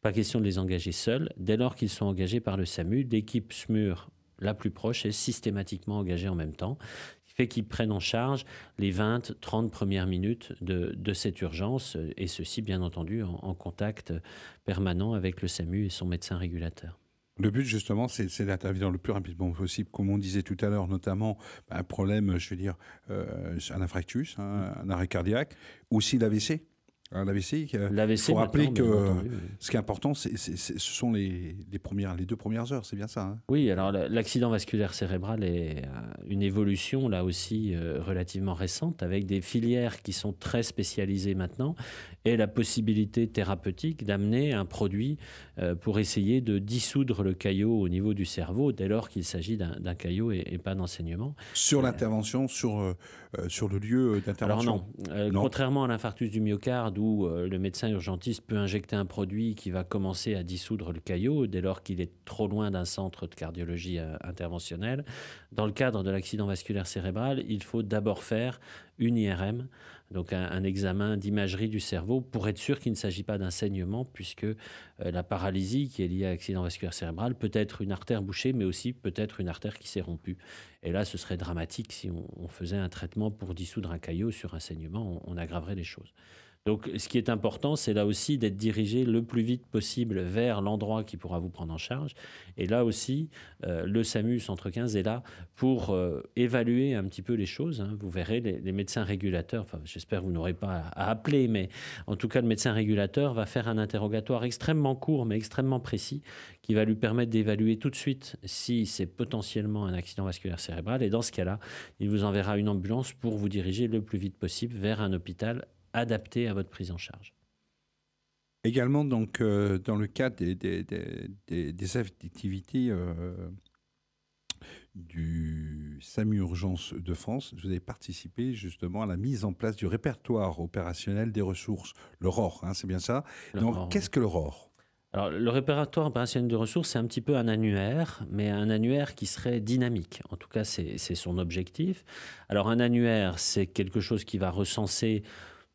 [SPEAKER 2] Pas question de les engager seuls. Dès lors qu'ils sont engagés par le SAMU, l'équipe SMUR la plus proche est systématiquement engagée en même temps Ce qui fait qu'ils prennent en charge les 20, 30 premières minutes de, cette urgence, et ceci, bien entendu, en, contact permanent avec le SAMU et son médecin régulateur. Le but, justement,
[SPEAKER 1] c'est d'intervenir le plus rapidement possible, comme on disait tout à l'heure, notamment bah, un problème, je veux dire, euh, un infarctus, hein, un arrêt cardiaque, ou si l'AVC. L'AVC, il
[SPEAKER 2] faut rappeler que
[SPEAKER 1] ce qui est important, ce sont les, premières, les deux premières heures, c'est bien ça hein
[SPEAKER 2] Oui, alors l'accident vasculaire cérébral est euh, une évolution là aussi euh, relativement récente, avec des filières qui sont très spécialisées maintenant, et la possibilité thérapeutique d'amener un produit euh, pour essayer de dissoudre le caillot au niveau du cerveau, dès lors qu'il s'agit d'un caillot et, et pas d'enseignement. Sur l'intervention, sur euh, sur le lieu euh, d'intervention euh, non. Contrairement à l'infarctus du myocarde où le médecin urgentiste peut injecter un produit qui va commencer à dissoudre le caillot dès lors qu'il est trop loin d'un centre de cardiologie interventionnelle, dans le cadre de l'accident vasculaire cérébral, il faut d'abord faire une IRM donc un, examen d'imagerie du cerveau pour être sûr qu'il ne s'agit pas d'un saignement, puisque euh, la paralysie qui est liée à l'accident vasculaire cérébral peut être une artère bouchée, mais aussi peut-être une artère qui s'est rompue. Et là, ce serait dramatique si on, faisait un traitement pour dissoudre un caillot sur un saignement, on aggraverait les choses. Donc, ce qui est important, c'est là aussi d'être dirigé le plus vite possible vers l'endroit qui pourra vous prendre en charge. Et là aussi, euh, le SAMU Centre 15 est là pour euh, évaluer un petit peu les choses. Hein. Vous verrez, les, médecins régulateurs, j'espère que vous n'aurez pas à, à, appeler, mais en tout cas, le médecin régulateur va faire un interrogatoire extrêmement court, mais extrêmement précis, qui va lui permettre d'évaluer tout de suite si c'est potentiellement un accident vasculaire cérébral. Et dans ce cas-là, il vous enverra une ambulance pour vous diriger le plus vite possible vers un hôpital adapté à votre prise en charge. Également, donc, euh, dans le cadre des, activités
[SPEAKER 1] euh, du SAMU Urgence de France, vous avez participé justement à la mise en place du répertoire opérationnel des ressources, l'aurore hein, c'est bien
[SPEAKER 2] ça. donc, qu'est-ce que l'aurore alors, le répertoire opérationnel de ressources, c'est un petit peu un annuaire, mais un annuaire qui serait dynamique. En tout cas, c'est, c'est son objectif. Alors, un annuaire, c'est quelque chose qui va recenser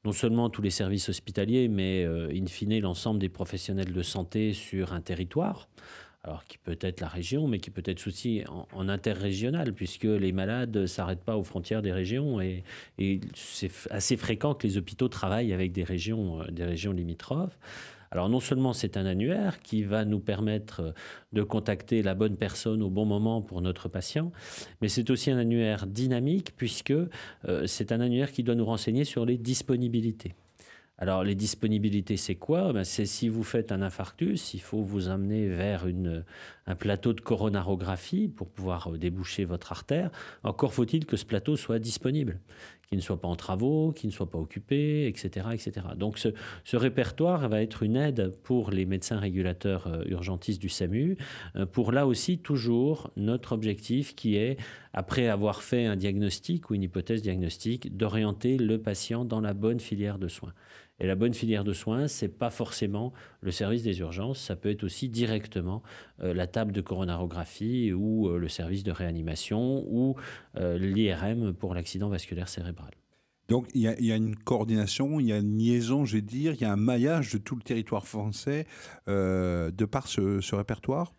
[SPEAKER 2] non seulement tous les services hospitaliers, mais euh, in fine l'ensemble des professionnels de santé sur un territoire alors qui peut être la région, mais qui peut être aussi en, interrégional, puisque les malades ne s'arrêtent pas aux frontières des régions. Et, et c'est assez fréquent que les hôpitaux travaillent avec des régions, euh, des régions limitrophes. Alors non seulement c'est un annuaire qui va nous permettre euh, de contacter la bonne personne au bon moment pour notre patient, mais c'est aussi un annuaire dynamique puisque euh, c'est un annuaire qui doit nous renseigner sur les disponibilités. Alors les disponibilités, c'est quoi eh ben, C'est si vous faites un infarctus, il faut vous amener vers un plateau de coronarographie pour pouvoir euh, déboucher votre artère. Encore faut-il que ce plateau soit disponible, qui ne soient pas en travaux, qui ne soient pas occupés, etc. etc. Donc ce, ce répertoire va être une aide pour les médecins régulateurs euh, urgentistes du SAMU, euh, pour là aussi toujours notre objectif qui est, après avoir fait un diagnostic ou une hypothèse diagnostique, d'orienter le patient dans la bonne filière de soins. Et la bonne filière de soins, c'est pas forcément le service des urgences, ça peut être aussi directement euh, la table de coronarographie ou euh, le service de réanimation ou euh, l'IRM pour l'accident vasculaire cérébral. Donc il y, a une coordination, il y a une liaison, je vais dire, il y a un maillage
[SPEAKER 1] de tout le territoire français de par ce répertoire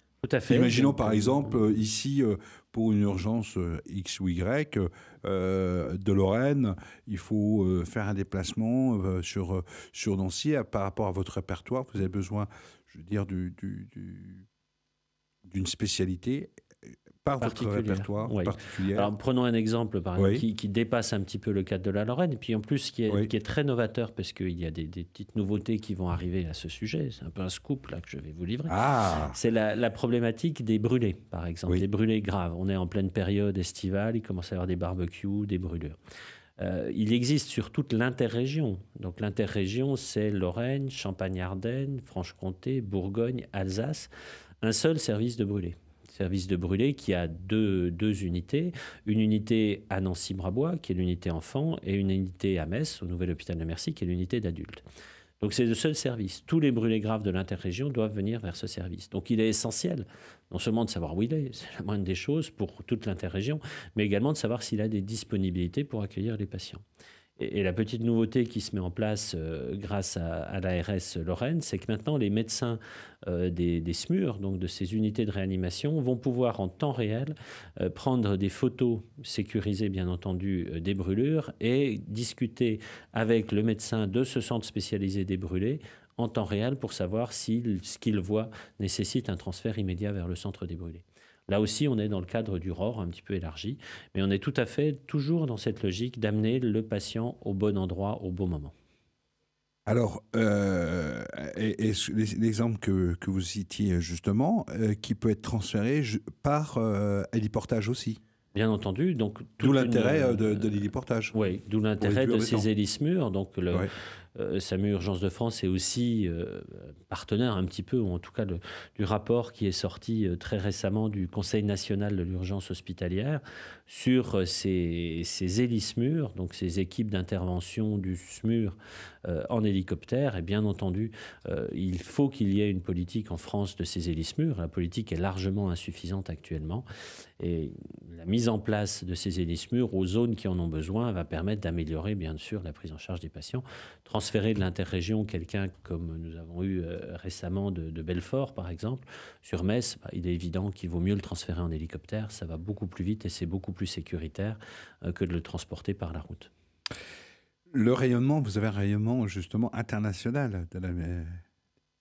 [SPEAKER 1] Imaginons par euh, exemple euh, ici, euh, pour une urgence X ou Y de Lorraine, il faut faire un déplacement sur, sur Nancy par rapport à votre répertoire. Vous avez besoin, je veux dire, d'une
[SPEAKER 2] spécialité par votre répertoire particulier. prenons un exemple qui, dépasse un petit peu le cadre de la Lorraine, et puis en plus qui est, très novateur, parce qu'il y a des, petites nouveautés qui vont arriver à ce sujet, c'est un peu un scoop là que je vais vous livrer, ah. c'est la, problématique des brûlés par exemple, des brûlés graves. On est en pleine période estivale, il commence à y avoir des barbecues, des brûlures. Euh, il existe sur toute l'interrégion. Donc l'interrégion, c'est Lorraine, Champagne-Ardenne, Franche-Comté, Bourgogne, Alsace. Un seul service de brûlés service de Brûlé qui a deux, unités. Une unité à Nancy-Brabois, qui est l'unité enfant, et une unité à Metz, au nouvel hôpital de Mercy, qui est l'unité d'adultes. Donc c'est le seul service. Tous les brûlés graves de l'interrégion doivent venir vers ce service. Donc il est essentiel, non seulement de savoir où il est, c'est la moindre des choses pour toute l'interrégion, mais également de savoir s'il a des disponibilités pour accueillir les patients. Et, la petite nouveauté qui se met en place euh, grâce à, l'ARS Lorraine, c'est que maintenant les médecins euh, des, SMUR, donc de ces unités de réanimation, vont pouvoir en temps réel euh, prendre des photos sécurisées, bien entendu, des brûlures et discuter avec le médecin de ce centre spécialisé des brûlés en temps réel pour savoir si ce qu'il voit nécessite un transfert immédiat vers le centre des brûlés. Là aussi, on est dans le cadre du ROR un petit peu élargi, mais on est tout à fait toujours dans cette logique d'amener le patient au bon endroit, au bon moment.
[SPEAKER 1] Alors, euh, l'exemple que, que, vous citiez justement, euh, qui peut être transféré par héliportage euh, aussi
[SPEAKER 2] Bien entendu, donc d'où l'intérêt de, de l'héliportage. Oui, d'où l'intérêt de ces hélices murs. Donc le, euh, SAMU Urgence de France est aussi euh, partenaire un petit peu, ou en tout cas du rapport qui est sorti euh, très récemment du Conseil national de l'urgence hospitalière sur ces, ces MUR donc ces équipes d'intervention du SMUR euh, en hélicoptère. Et bien entendu, euh, il faut qu'il y ait une politique en France de ces hélices-murs. La politique est largement insuffisante actuellement. Et la mise en place de ces hélices-murs aux zones qui en ont besoin va permettre d'améliorer, bien sûr, la prise en charge des patients. Transférer de l'interrégion quelqu'un comme nous avons eu euh, récemment de, Belfort, par exemple, sur Metz, bah, il est évident qu'il vaut mieux le transférer en hélicoptère. Ça va beaucoup plus vite et c'est beaucoup plus sécuritaire que de le transporter par la route le rayonnement, vous avez un rayonnement justement international de la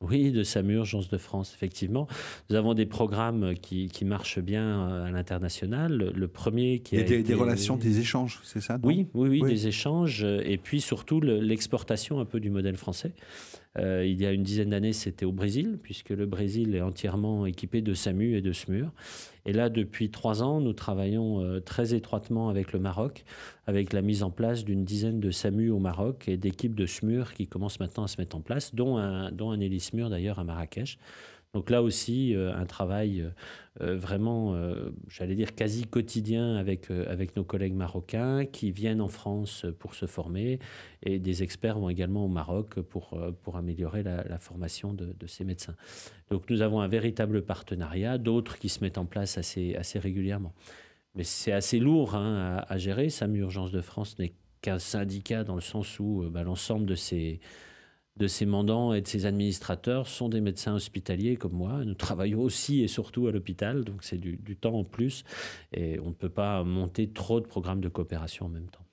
[SPEAKER 2] oui, de SAMU, Urgence de France, effectivement. Nous avons des programmes qui, qui marchent bien euh, à l'international. Le, premier qui est. Des, des, relations,
[SPEAKER 1] des échanges, c'est ça oui, oui, oui,
[SPEAKER 2] des échanges. Et puis surtout l'exportation un peu du modèle français. Euh, il y a une dizaine d'années, c'était au Brésil, puisque le Brésil est entièrement équipé de SAMU et de SMUR. Et là, depuis trois ans, nous travaillons euh, très étroitement avec le Maroc, avec la mise en place d'une dizaine de SAMU au Maroc et d'équipes de SMUR qui commencent maintenant à se mettre en place, dont un, dont un d'ailleurs à Marrakech. Donc là aussi, euh, un travail euh, euh, vraiment, j'allais dire, quasi quotidien avec, avec nos collègues marocains qui viennent en France pour se former et des experts vont également au Maroc pour, pour améliorer la, formation de, ces médecins. Donc nous avons un véritable partenariat, d'autres qui se mettent en place assez, assez régulièrement. Mais c'est assez lourd hein, à, gérer. SAMU Urgence de France n'est qu'un syndicat dans le sens où bah, l'ensemble de ces de ses mandants et de ses administrateurs sont des médecins hospitaliers comme moi. Nous travaillons aussi et surtout à l'hôpital, donc c'est du, temps en plus et on ne peut pas monter trop de programmes de coopération en même temps.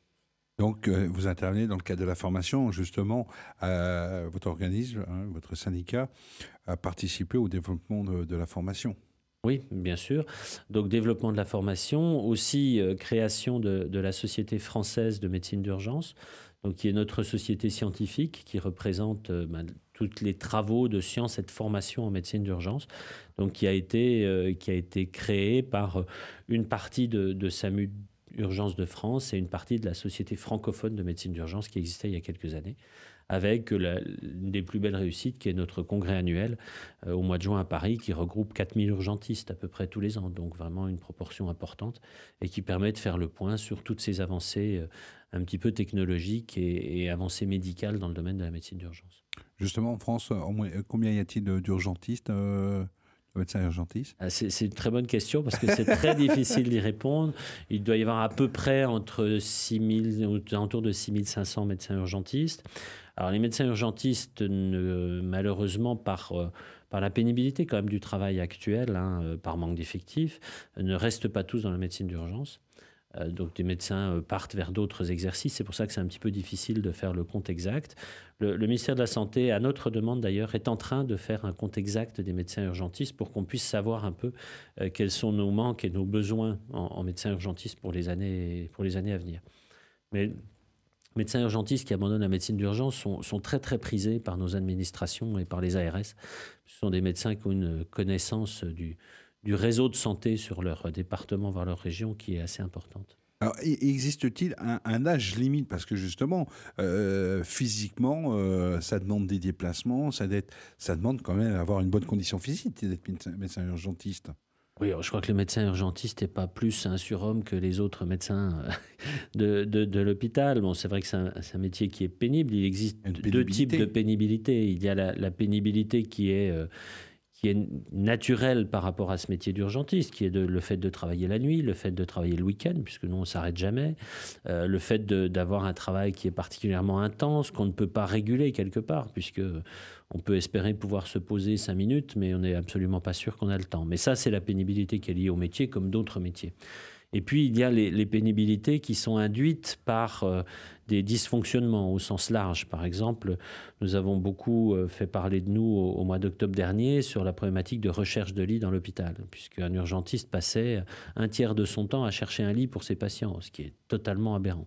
[SPEAKER 1] Donc, euh, vous intervenez dans le cadre de la formation, justement, euh, votre organisme,
[SPEAKER 2] hein, votre syndicat, a participé au développement de, la formation. Oui, bien sûr. Donc développement de la formation, aussi euh, création de, la Société française de médecine d'urgence qui est notre société scientifique qui représente euh, ben, tous les travaux de science et de formation en médecine d'urgence, donc qui a été, créée euh, créé par euh, une partie de, de SAMU Urgence de France et une partie de la Société francophone de médecine d'urgence qui existait il y a quelques années avec l'une des plus belles réussites qui est notre congrès annuel euh, au mois de juin à Paris qui regroupe 4000 urgentistes à peu près tous les ans, donc vraiment une proportion importante et qui permet de faire le point sur toutes ces avancées euh, un petit peu technologiques et, avancées médicales dans le domaine de la médecine d'urgence. Justement, en
[SPEAKER 1] France, combien y a-t-il d'urgentistes euh... urgentistes ah, c'est une
[SPEAKER 2] très bonne question parce que c'est très difficile d'y répondre. Il doit y avoir à peu près entre 6000, autour de 6500 médecins urgentistes. Alors les médecins urgentistes, malheureusement, par, euh, par la pénibilité quand même du travail actuel, hein, euh, par manque d'effectifs, ne restent pas tous dans la médecine d'urgence. Euh, donc des médecins partent vers d'autres exercices. C'est pour ça que c'est un petit peu difficile de faire le compte exact. Le, ministère de la Santé, à notre demande d'ailleurs, est en train de faire un compte exact des médecins urgentistes pour qu'on puisse savoir un peu quels sont nos manques et nos besoins en, en médecins urgentistes pour les années, pour les années à venir. Mais médecins urgentistes qui abandonnent la médecine d'urgence sont, sont, très très prisés par nos administrations et par les ARS. Ce sont des médecins qui ont une connaissance du, du réseau de santé sur leur département, voire leur région, qui est assez importante.
[SPEAKER 1] Alors, existe-t-il un, âge limite Parce que justement, euh, physiquement, euh, ça demande des déplacements, ça, ça demande quand même d'avoir une bonne condition physique d'être médecin urgentiste.
[SPEAKER 2] Oui, je crois que le médecin urgentiste n'est pas plus un surhomme que les autres médecins euh, de, de, l'hôpital. Bon, c'est vrai que c'est un, métier qui est pénible. Il existe deux types de pénibilité. Il y a la, pénibilité qui est euh, qui est naturel par rapport à ce métier d'urgentiste, qui est de, le fait de travailler la nuit, le fait de travailler le week-end, puisque nous, on s'arrête jamais, euh, le fait d'avoir un travail qui est particulièrement intense, qu'on ne peut pas réguler quelque part, puisque on peut espérer pouvoir se poser cinq minutes, mais on n'est absolument pas sûr qu'on a le temps. Mais ça, c'est la pénibilité qui est liée au métier, comme d'autres métiers. Et puis, il y a les, pénibilités qui sont induites par euh, des dysfonctionnements au sens large. Par exemple, nous avons beaucoup euh, fait parler de nous au, mois d'octobre dernier sur la problématique de recherche de lits dans l'hôpital, puisqu'un urgentiste passait un tiers de son temps à chercher un lit pour ses patients, ce qui est totalement aberrant.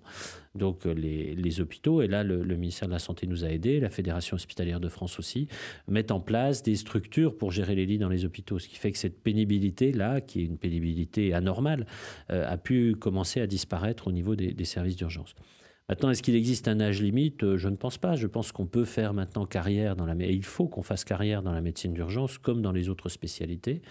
[SPEAKER 2] Donc euh, les, hôpitaux, et là le, ministère de la Santé nous a aidés, la Fédération hospitalière de France aussi, mettent en place des structures pour gérer les lits dans les hôpitaux, ce qui fait que cette pénibilité-là, qui est une pénibilité anormale, euh, a pu commencer à disparaître au niveau des services d'urgence. Maintenant, est-ce qu'il existe un âge limite euh, Je ne pense pas. Je pense qu'on peut faire maintenant carrière dans la médecine. Il faut qu'on fasse carrière dans la médecine d'urgence comme dans les autres spécialités.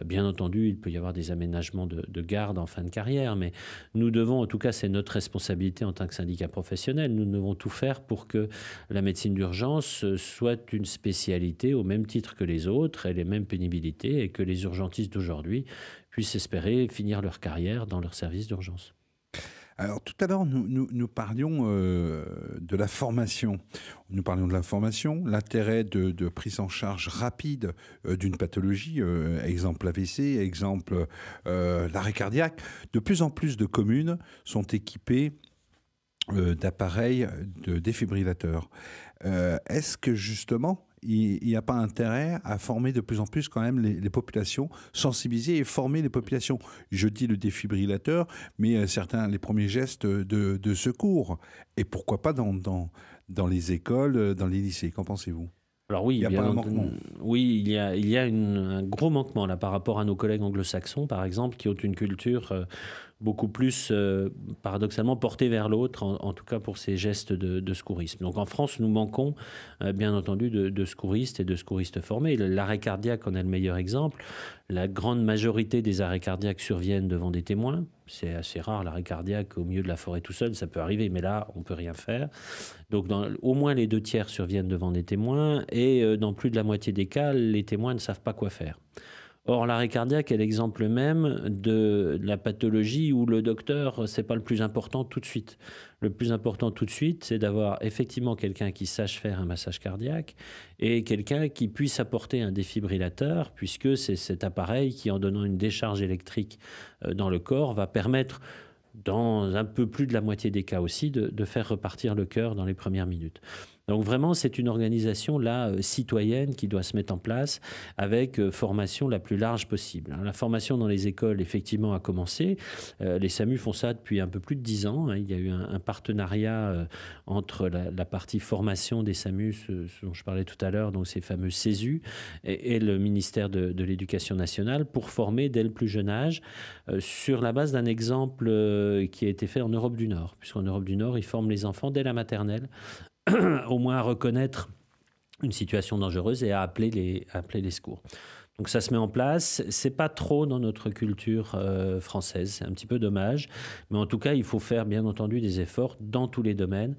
[SPEAKER 2] Euh, bien entendu, il peut y avoir des aménagements de, de garde en fin de carrière, mais nous devons, en tout cas, c'est notre responsabilité en tant que syndicat professionnel, nous devons tout faire pour que la médecine d'urgence euh, soit une spécialité au même titre que les autres et les mêmes pénibilités et que les urgentistes d'aujourd'hui puissent espérer finir leur carrière dans leur service d'urgence.
[SPEAKER 1] Alors tout à l'heure, nous, parlions euh, de la formation. Nous parlions de la formation, l'intérêt de, prise en charge rapide euh, d'une pathologie, euh, exemple AVC, exemple l'arrêt cardiaque. De plus en plus de communes sont équipées d'appareils de défibrillateurs. Est-ce que justement il n'y a pas intérêt à former de plus en plus quand même les, populations, sensibiliser et former les populations. Je dis le défibrillateur, mais euh, certains, les premiers gestes de, secours. Et pourquoi pas dans, dans, dans les écoles, euh, dans les lycées Qu'en pensez-vous alors oui, il y a, un manquement.
[SPEAKER 2] Oui, il y a, il y a une, un gros manquement là par rapport à nos collègues anglo-saxons, par exemple, qui ont une culture euh, beaucoup plus, euh, paradoxalement, porté vers l'autre, en, tout cas pour ces gestes de, secourisme. Donc en France, nous manquons, euh, bien entendu, de, secouristes et de secouristes formés. L'arrêt cardiaque en est le meilleur exemple. La grande majorité des arrêts cardiaques surviennent devant des témoins. C'est assez rare, l'arrêt cardiaque au milieu de la forêt tout seul, ça peut arriver, mais là, on ne peut rien faire. Donc au moins les deux tiers surviennent devant des témoins, et euh, dans plus de la moitié des cas, les témoins ne savent pas quoi faire. Or, l'arrêt cardiaque est l'exemple même de la pathologie où le docteur, ce n'est pas le plus important tout de suite. Le plus important tout de suite, c'est d'avoir effectivement quelqu'un qui sache faire un massage cardiaque et quelqu'un qui puisse apporter un défibrillateur, puisque c'est cet appareil qui, en donnant une décharge électrique euh, dans le corps, va permettre dans un peu plus de la moitié des cas aussi, de faire repartir le cœur dans les premières minutes. Donc vraiment, c'est une organisation là euh, citoyenne qui doit se mettre en place avec euh, formation la plus large possible. Hein, la formation dans les écoles, effectivement, a commencé. Euh, les SAMU font ça depuis un peu plus de dix ans. Hein. Il y a eu un, partenariat entre la, partie formation des SAMU, dont je parlais tout à l'heure, donc ces fameux CESU, et, le ministère de, de l'Éducation nationale pour former dès le plus jeune âge sur la base d'un exemple qui a été fait en Europe du Nord, puisqu'en Europe du Nord, ils forment les enfants dès la maternelle au moins à reconnaître une situation dangereuse et à appeler les, appeler les secours. Donc ça se met en place. C'est pas trop dans notre culture euh, française. C'est un petit peu dommage, mais en tout cas, il faut faire bien entendu des efforts dans tous les domaines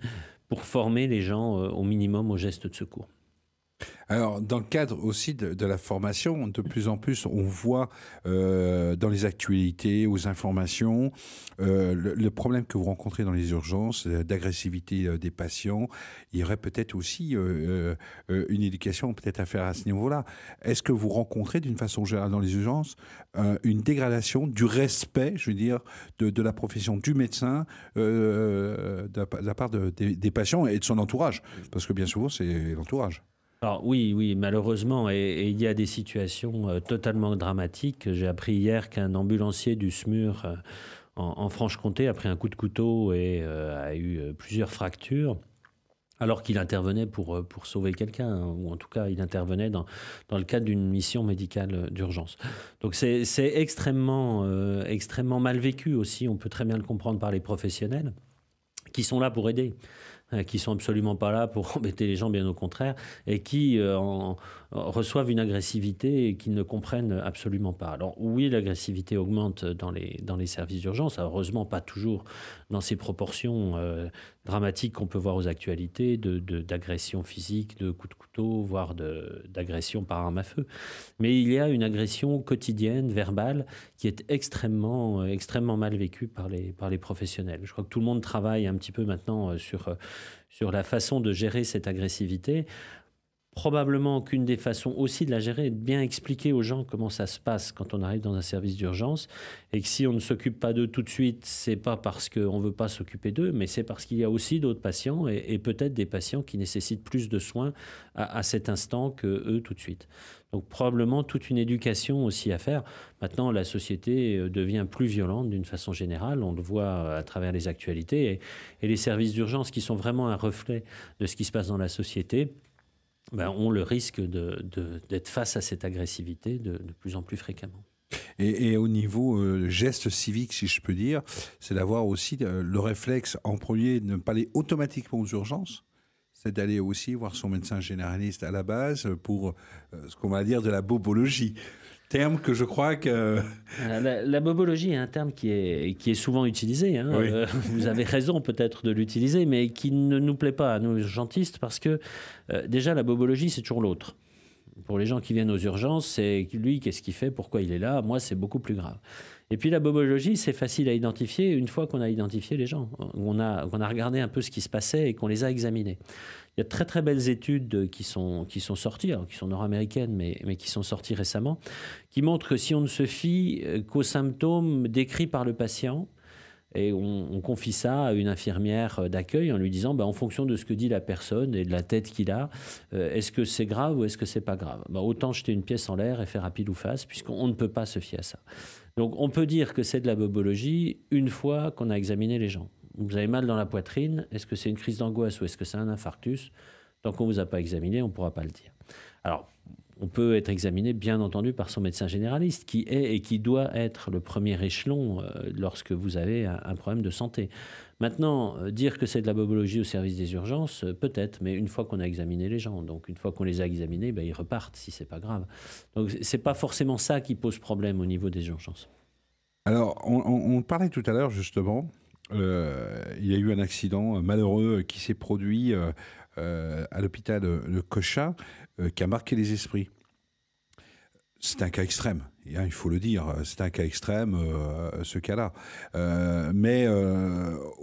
[SPEAKER 2] pour former les gens euh, au minimum aux gestes de secours.
[SPEAKER 1] Alors, dans le cadre aussi de, la formation, de plus en plus, on voit euh, dans les actualités, aux informations, euh, le, problème que vous rencontrez dans les urgences, euh, d'agressivité des patients. Il y aurait peut-être aussi une éducation peut-être à faire à ce niveau-là. Est-ce que vous rencontrez d'une façon générale dans les urgences une dégradation du respect, je veux dire, de, la profession du médecin de, la part des patients et de son entourage Parce que bien souvent, c'est l'entourage.
[SPEAKER 2] Alors oui, oui, malheureusement, et, il y a des situations euh, totalement dramatiques. J'ai appris hier qu'un ambulancier du SMUR euh, en, Franche-Comté a pris un coup de couteau et euh, a eu plusieurs fractures. Alors qu'il intervenait pour, sauver quelqu'un, hein, ou en tout cas, il intervenait dans, dans le cadre d'une mission médicale d'urgence. Donc c'est extrêmement, extrêmement mal vécu aussi, on peut très bien le comprendre par les professionnels qui sont là pour aider. Euh, qui sont absolument pas là pour embêter les gens, bien au contraire, et qui, euh, en, reçoivent une agressivité qu'ils ne comprennent absolument pas. Alors oui, l'agressivité augmente dans les, dans les services d'urgence, heureusement pas toujours dans ces proportions euh, dramatiques qu'on peut voir aux actualités, d'agressions de, de physiques, de coups de couteau, voire d'agressions par arme à feu. Mais il y a une agression quotidienne, verbale, qui est extrêmement, extrêmement mal vécue par les, par les professionnels. Je crois que tout le monde travaille un petit peu maintenant euh, sur, euh, sur la façon de gérer cette agressivité probablement qu'une des façons aussi de la gérer est de bien expliquer aux gens comment ça se passe quand on arrive dans un service d'urgence et que si on ne s'occupe pas d'eux tout de suite, c'est pas parce qu'on veut pas s'occuper d'eux, mais c'est parce qu'il y a aussi d'autres patients et, peut-être des patients qui nécessitent plus de soins à, cet instant que eux tout de suite. Donc probablement toute une éducation aussi à faire. Maintenant, la société euh, devient plus violente d'une façon générale, on le voit euh, à travers les actualités et les services d'urgence qui sont vraiment un reflet de ce qui se passe dans la société ben, ont le risque d'être face à cette agressivité de, plus en plus fréquemment. Et, au
[SPEAKER 1] niveau euh, geste civique, si je peux dire, c'est d'avoir aussi euh, le réflexe en premier de ne pas aller automatiquement aux urgences, c'est d'aller aussi voir son médecin généraliste à la base
[SPEAKER 2] pour euh, ce qu'on va dire de la bobologie. Terme que je crois que... Euh, la, bobologie est un terme qui est, qui est souvent utilisé. Hein. Euh, vous avez raison peut-être de l'utiliser, mais qui ne nous plaît pas à nous urgentistes, parce que euh, déjà la bobologie, c'est toujours l'autre. Pour les gens qui viennent aux urgences, c'est lui, qu'est-ce qu'il fait, pourquoi il est là, moi, c'est beaucoup plus grave. Et puis la bobologie, c'est facile à identifier une fois qu'on a identifié les gens, qu'on a, on a regardé un peu ce qui se passait et qu'on les a examinés. Il y a de très très belles études qui sont, qui sont sorties, qui sont nord-américaines, mais, mais qui sont sorties récemment, qui montrent que si on ne se fie euh, qu'aux symptômes décrits par le patient, et on, confie ça à une infirmière euh, d'accueil en lui disant, bah, en fonction de ce que dit la personne et de la tête qu'il a, euh, est-ce que c'est grave ou est-ce que c'est pas grave bah, Autant jeter une pièce en l'air et faire rapide ou face, puisqu'on ne peut pas se fier à ça. Donc on peut dire que c'est de la bobologie une fois qu'on a examiné les gens. Vous avez mal dans la poitrine, est-ce que c'est une crise d'angoisse ou est-ce que c'est un infarctus Tant qu'on ne vous a pas examiné, on ne pourra pas le dire. Alors on peut être examiné, bien entendu, par son médecin généraliste, qui est et qui doit être le premier échelon euh, lorsque vous avez un, problème de santé. Maintenant, euh, dire que c'est de la bobologie au service des urgences, euh, peut-être, mais une fois qu'on a examiné les gens, donc une fois qu'on les a examinés, ben, ils repartent si c'est pas grave. Donc ce n'est pas forcément ça qui pose problème au niveau des urgences.
[SPEAKER 1] Alors, on, parlait tout à l'heure justement. il y a eu un accident malheureux qui s'est produit euh, à l'hôpital de euh, Cochin, euh, qui a marqué les esprits. C'est un cas extrême, hein, il faut le dire, c'est un cas extrême, ce cas-là. mais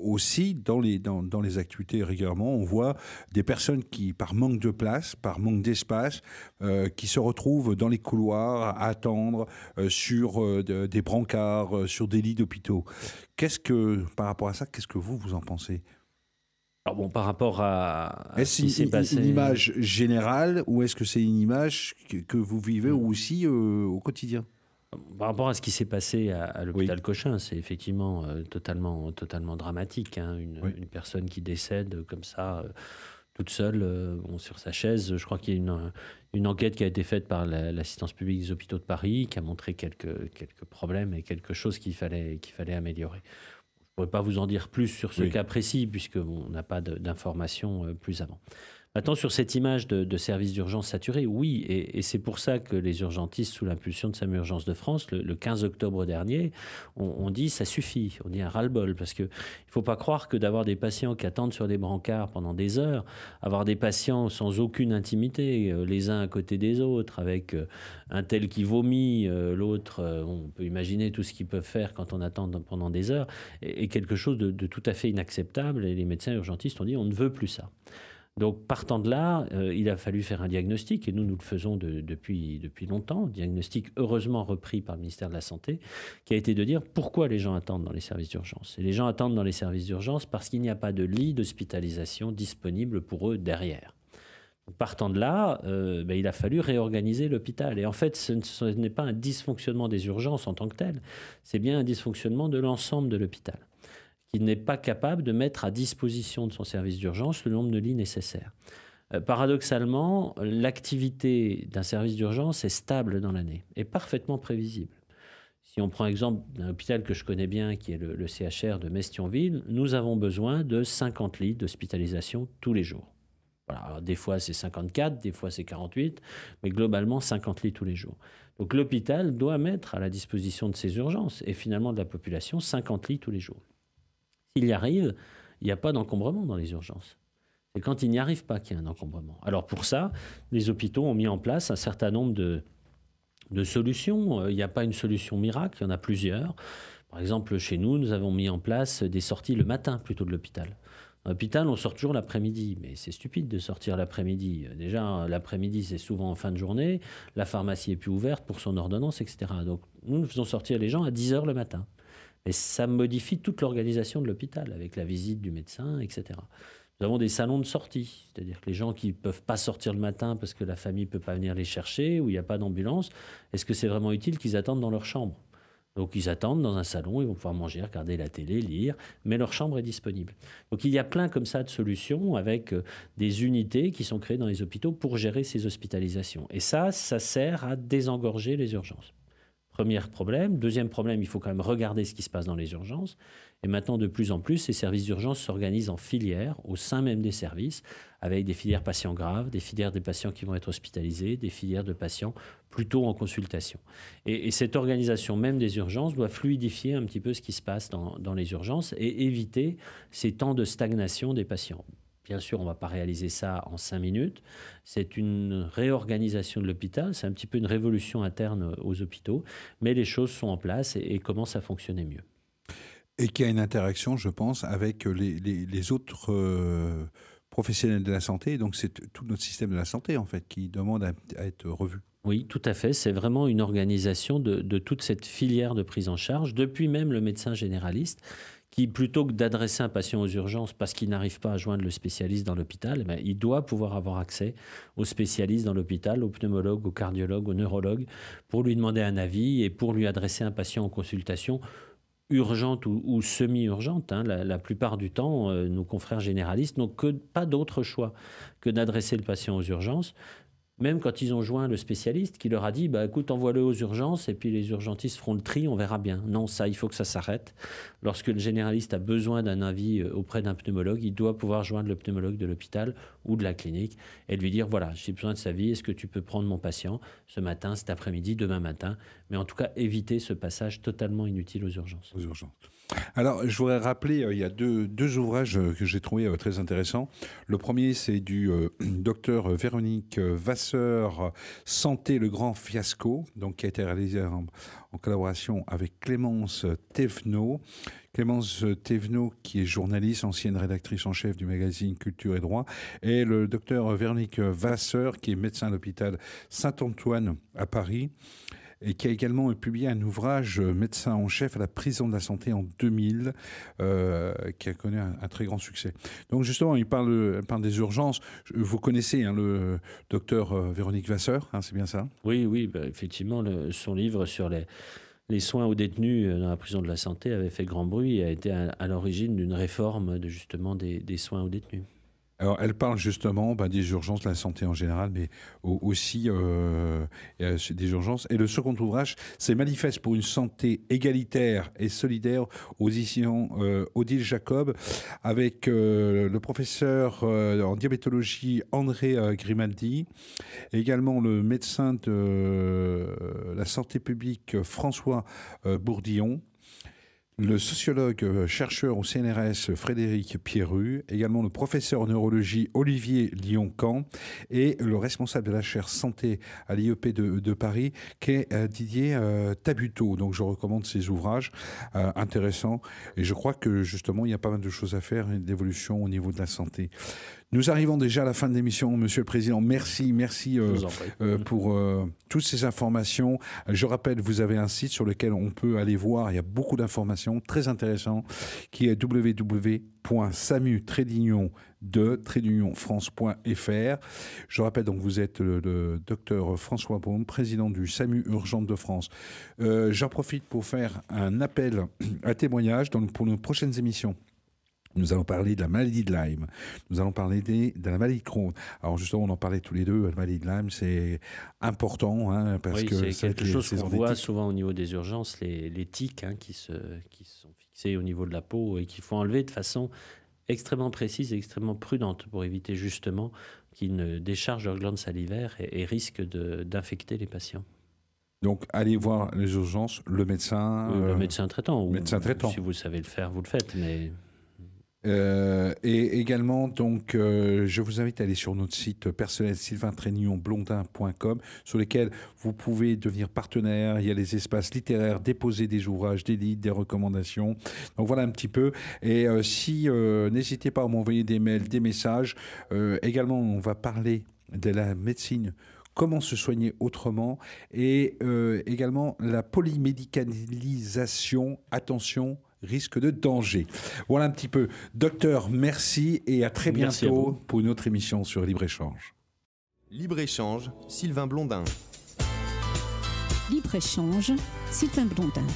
[SPEAKER 1] aussi, dans les, dans, dans, les activités régulièrement, on voit des personnes qui, par manque de place, par manque d'espace, qui se retrouvent dans les couloirs à attendre sur des brancards, sur des lits d'hôpitaux. Qu'est-ce que, par rapport à ça, qu'est-ce que vous, vous en pensez
[SPEAKER 2] bon, par rapport à, est ce qui s'est passé. une image
[SPEAKER 1] générale ou est-ce que c'est
[SPEAKER 2] une image que, vous vivez aussi euh, au quotidien par rapport à ce qui s'est passé à, l'hôpital Cochin, c'est effectivement euh, totalement, totalement dramatique. Hein. une, personne qui décède comme ça, euh, toute seule, sur sa chaise. Je crois qu'il y a une, enquête qui a été faite par l'assistance publique des hôpitaux de Paris qui a montré quelques, quelques problèmes et quelque chose qu'il fallait, qu'il fallait améliorer. Je ne pourrais pas vous en dire plus sur ce cas précis, puisqu'on n'a pas d'informations euh, plus avant. Maintenant, sur cette image de, services service d'urgence saturé, oui, et, c'est pour ça que les urgentistes, sous l'impulsion de Samu de France, le, 15 octobre dernier, on, dit ça suffit, on dit un ras-le-bol, parce qu'il ne faut pas croire que d'avoir des patients qui attendent sur des brancards pendant des heures, avoir des patients sans aucune intimité, euh, les uns à côté des autres, avec euh, un tel qui vomit, euh, l'autre, on peut imaginer tout ce qu'ils peuvent faire quand on attend pendant des heures, est, quelque chose de tout à fait inacceptable, et les médecins urgentistes ont dit on ne veut plus ça. Donc, partant de là, euh, il a fallu faire un diagnostic, et nous, nous le faisons depuis, depuis longtemps, diagnostic heureusement repris par le ministère de la Santé, qui a été de dire pourquoi les gens attendent dans les services d'urgence. Et les gens attendent dans les services d'urgence parce qu'il n'y a pas de lit d'hospitalisation disponible pour eux derrière. Partant de là, euh, ben, il a fallu réorganiser l'hôpital. Et en fait, ce n'est pas un dysfonctionnement des urgences en tant que tel, c'est bien un dysfonctionnement de l'ensemble de l'hôpital qui n'est pas capable de mettre à disposition de son service d'urgence le nombre de lits nécessaires. Euh, paradoxalement, l'activité d'un service d'urgence est stable dans l'année, et parfaitement prévisible. Si on prend exemple d'un hôpital que je connais bien, qui est le, CHR de Mestionville, nous avons besoin de 50 lits d'hospitalisation tous les jours. des fois c'est 54, des fois c'est 48, mais globalement 50 lits tous les jours. Donc l'hôpital doit mettre à la disposition de ses urgences et finalement de la population 50 lits tous les jours. S'il y arrive, il n'y a pas d'encombrement dans les urgences. C'est quand il n'y arrive pas qu'il y a un encombrement. Alors pour ça, les hôpitaux ont mis en place un certain nombre de, solutions. Euh, il n'y a pas une solution miracle, il y en a plusieurs. Par exemple, chez nous, nous avons mis en place des sorties le matin plutôt de l'hôpital. l'hôpital, on sort toujours l'après-midi, mais c'est stupide de sortir l'après-midi. Déjà, l'après-midi, c'est souvent en fin de journée, la pharmacie est plus ouverte pour son ordonnance, etc. Donc, nous, nous faisons sortir les gens à 10 heures le matin. Et ça modifie toute l'organisation de l'hôpital, avec la visite du médecin, etc. Nous avons des salons de sortie, c'est-à-dire que les gens qui ne peuvent pas sortir le matin parce que la famille ne peut pas venir les chercher, ou il n'y a pas d'ambulance, est-ce que c'est vraiment utile qu'ils attendent dans leur chambre donc ils attendent dans un salon, ils vont pouvoir manger, regarder la télé, lire, mais leur chambre est disponible. Donc il y a plein comme ça de solutions avec euh, des unités qui sont créées dans les hôpitaux pour gérer ces hospitalisations. Et ça, ça sert à désengorger les urgences. Premier problème. Deuxième problème, il faut quand même regarder ce qui se passe dans les urgences. Et maintenant, de plus en plus, ces services d'urgence s'organisent en filières au sein même des services, avec des filières patients graves, des filières des patients qui vont être hospitalisés, des filières de patients plutôt en consultation. Et, cette organisation même des urgences doit fluidifier un petit peu ce qui se passe dans les urgences et éviter ces temps de stagnation des patients. Bien sûr, on ne va pas réaliser ça en cinq minutes. C'est une réorganisation de l'hôpital, c'est un petit peu une révolution interne aux hôpitaux, mais les choses sont en place et, commencent à fonctionner mieux.
[SPEAKER 1] Et qui a une interaction, je pense, avec les, autres euh, professionnels de la santé. Donc c'est tout notre système de la santé, en fait, qui demande à,
[SPEAKER 2] être revu. Oui, tout à fait. C'est vraiment une organisation de, toute cette filière de prise en charge, depuis même le médecin généraliste qui, plutôt que d'adresser un patient aux urgences parce qu'il n'arrive pas à joindre le spécialiste dans l'hôpital, eh ben, il doit pouvoir avoir accès au spécialiste dans l'hôpital, au pneumologue, au cardiologue, au neurologue, pour lui demander un avis et pour lui adresser un patient en consultation urgente ou, semi-urgente. Hein. La, plupart du temps, euh, nos confrères généralistes n'ont pas d'autre choix que d'adresser le patient aux urgences, même quand ils ont joint le spécialiste qui leur a dit bah, écoute, envoie-le aux urgences et puis les urgentistes feront le tri, on verra bien. Non, ça, il faut que ça s'arrête. Lorsque le généraliste a besoin d'un avis euh, auprès d'un pneumologue, il doit pouvoir joindre le pneumologue de l'hôpital ou de la clinique et lui dire voilà, j'ai besoin de sa vie, est-ce que tu peux prendre mon patient ce matin, cet après-midi, demain matin Mais en tout cas, éviter ce passage totalement inutile aux urgences. Aux urgences.
[SPEAKER 1] Alors, je voudrais rappeler, euh, il y a deux, ouvrages euh, que j'ai trouvés euh, très intéressants. Le premier, c'est du docteur Véronique Vasseur, Santé, le grand fiasco, qui a été réalisé en, en collaboration avec Clémence Thévenot. Clémence Thévenot, qui est journaliste, ancienne rédactrice en chef du magazine Culture et Droit, et le docteur Véronique Vasseur, qui est médecin à l'hôpital Saint-Antoine à Paris et qui a également publié un ouvrage euh, Médecin en chef à la prison de la santé en 2000, euh, qui a connu un, très grand succès. Donc justement, il parle, des urgences. Vous connaissez hein, le docteur euh, Véronique Vasseur, hein, c'est bien ça
[SPEAKER 2] Oui, oui, bah, effectivement, le, son livre sur les les soins aux détenus dans la prison de la santé avait fait grand bruit et a été à, l'origine d'une réforme de, justement des, des soins aux détenus elle parle justement ben, des urgences de la santé en général, mais aussi
[SPEAKER 1] euh, euh, des urgences. Et le second ouvrage, c'est Manifeste pour une santé égalitaire et solidaire aux éditions euh, Odile Jacob, avec le professeur en diabétologie André Grimaldi, également le médecin de la santé publique François Bourdillon le sociologue euh, chercheur au CNRS Frédéric Pierru, également le professeur en neurologie Olivier Lyon-Camp et le responsable de la chaire santé à l'IEP de, Paris, qui est euh, Didier euh, Tabuteau. Donc je recommande ces ouvrages intéressants et je crois que justement il y a pas mal de choses à faire, d'évolution au niveau de la santé. Nous arrivons déjà à la fin de l'émission, Monsieur le Président. Merci, merci euh, euh, pour euh, toutes ces informations. Je rappelle, vous avez un site sur lequel on peut aller voir. Il y a beaucoup d'informations très intéressantes, qui est wwwsamu Je rappelle donc vous êtes le, docteur François Baume, président du SAMU Urgente de France. J'en profite pour faire un appel à témoignage pour nos prochaines émissions. Nous allons parler de la maladie de Lyme. Nous allons parler des, de la maladie de Crohn. Alors justement, on en parlait tous les deux. La maladie de Lyme, c'est important hein, parce que c'est quelque chose qu'on voit
[SPEAKER 2] souvent au niveau des urgences, les, tiques hein, qui se qui sont fixées au niveau de la peau et qu'il faut enlever de façon extrêmement précise et extrêmement prudente pour éviter justement qu'ils ne déchargent leurs glandes salivaires et, et risquent d'infecter les patients.
[SPEAKER 1] Donc, allez voir les urgences, le médecin. le euh,
[SPEAKER 2] médecin traitant. Ou, médecin traitant. Si vous savez le faire, vous le faites. Mais...
[SPEAKER 1] Euh, et également, donc, euh, je vous invite à aller sur notre site personnel sylvain-trenillon-blondin.com sur lequel vous pouvez devenir partenaire. Il y a les espaces littéraires, déposer des ouvrages, des livres, des recommandations. Donc voilà un petit peu. Et euh, si, n'hésitez pas à m'envoyer des mails, des messages. également, on va parler de la médecine comment se soigner autrement et également la polymédicalisation. Attention, risque de danger. Voilà un petit peu. Docteur, merci et à très bientôt pour une autre émission sur Libre-Échange. Libre-Échange, Sylvain
[SPEAKER 2] Blondin. Libre-Échange, Sylvain Blondin.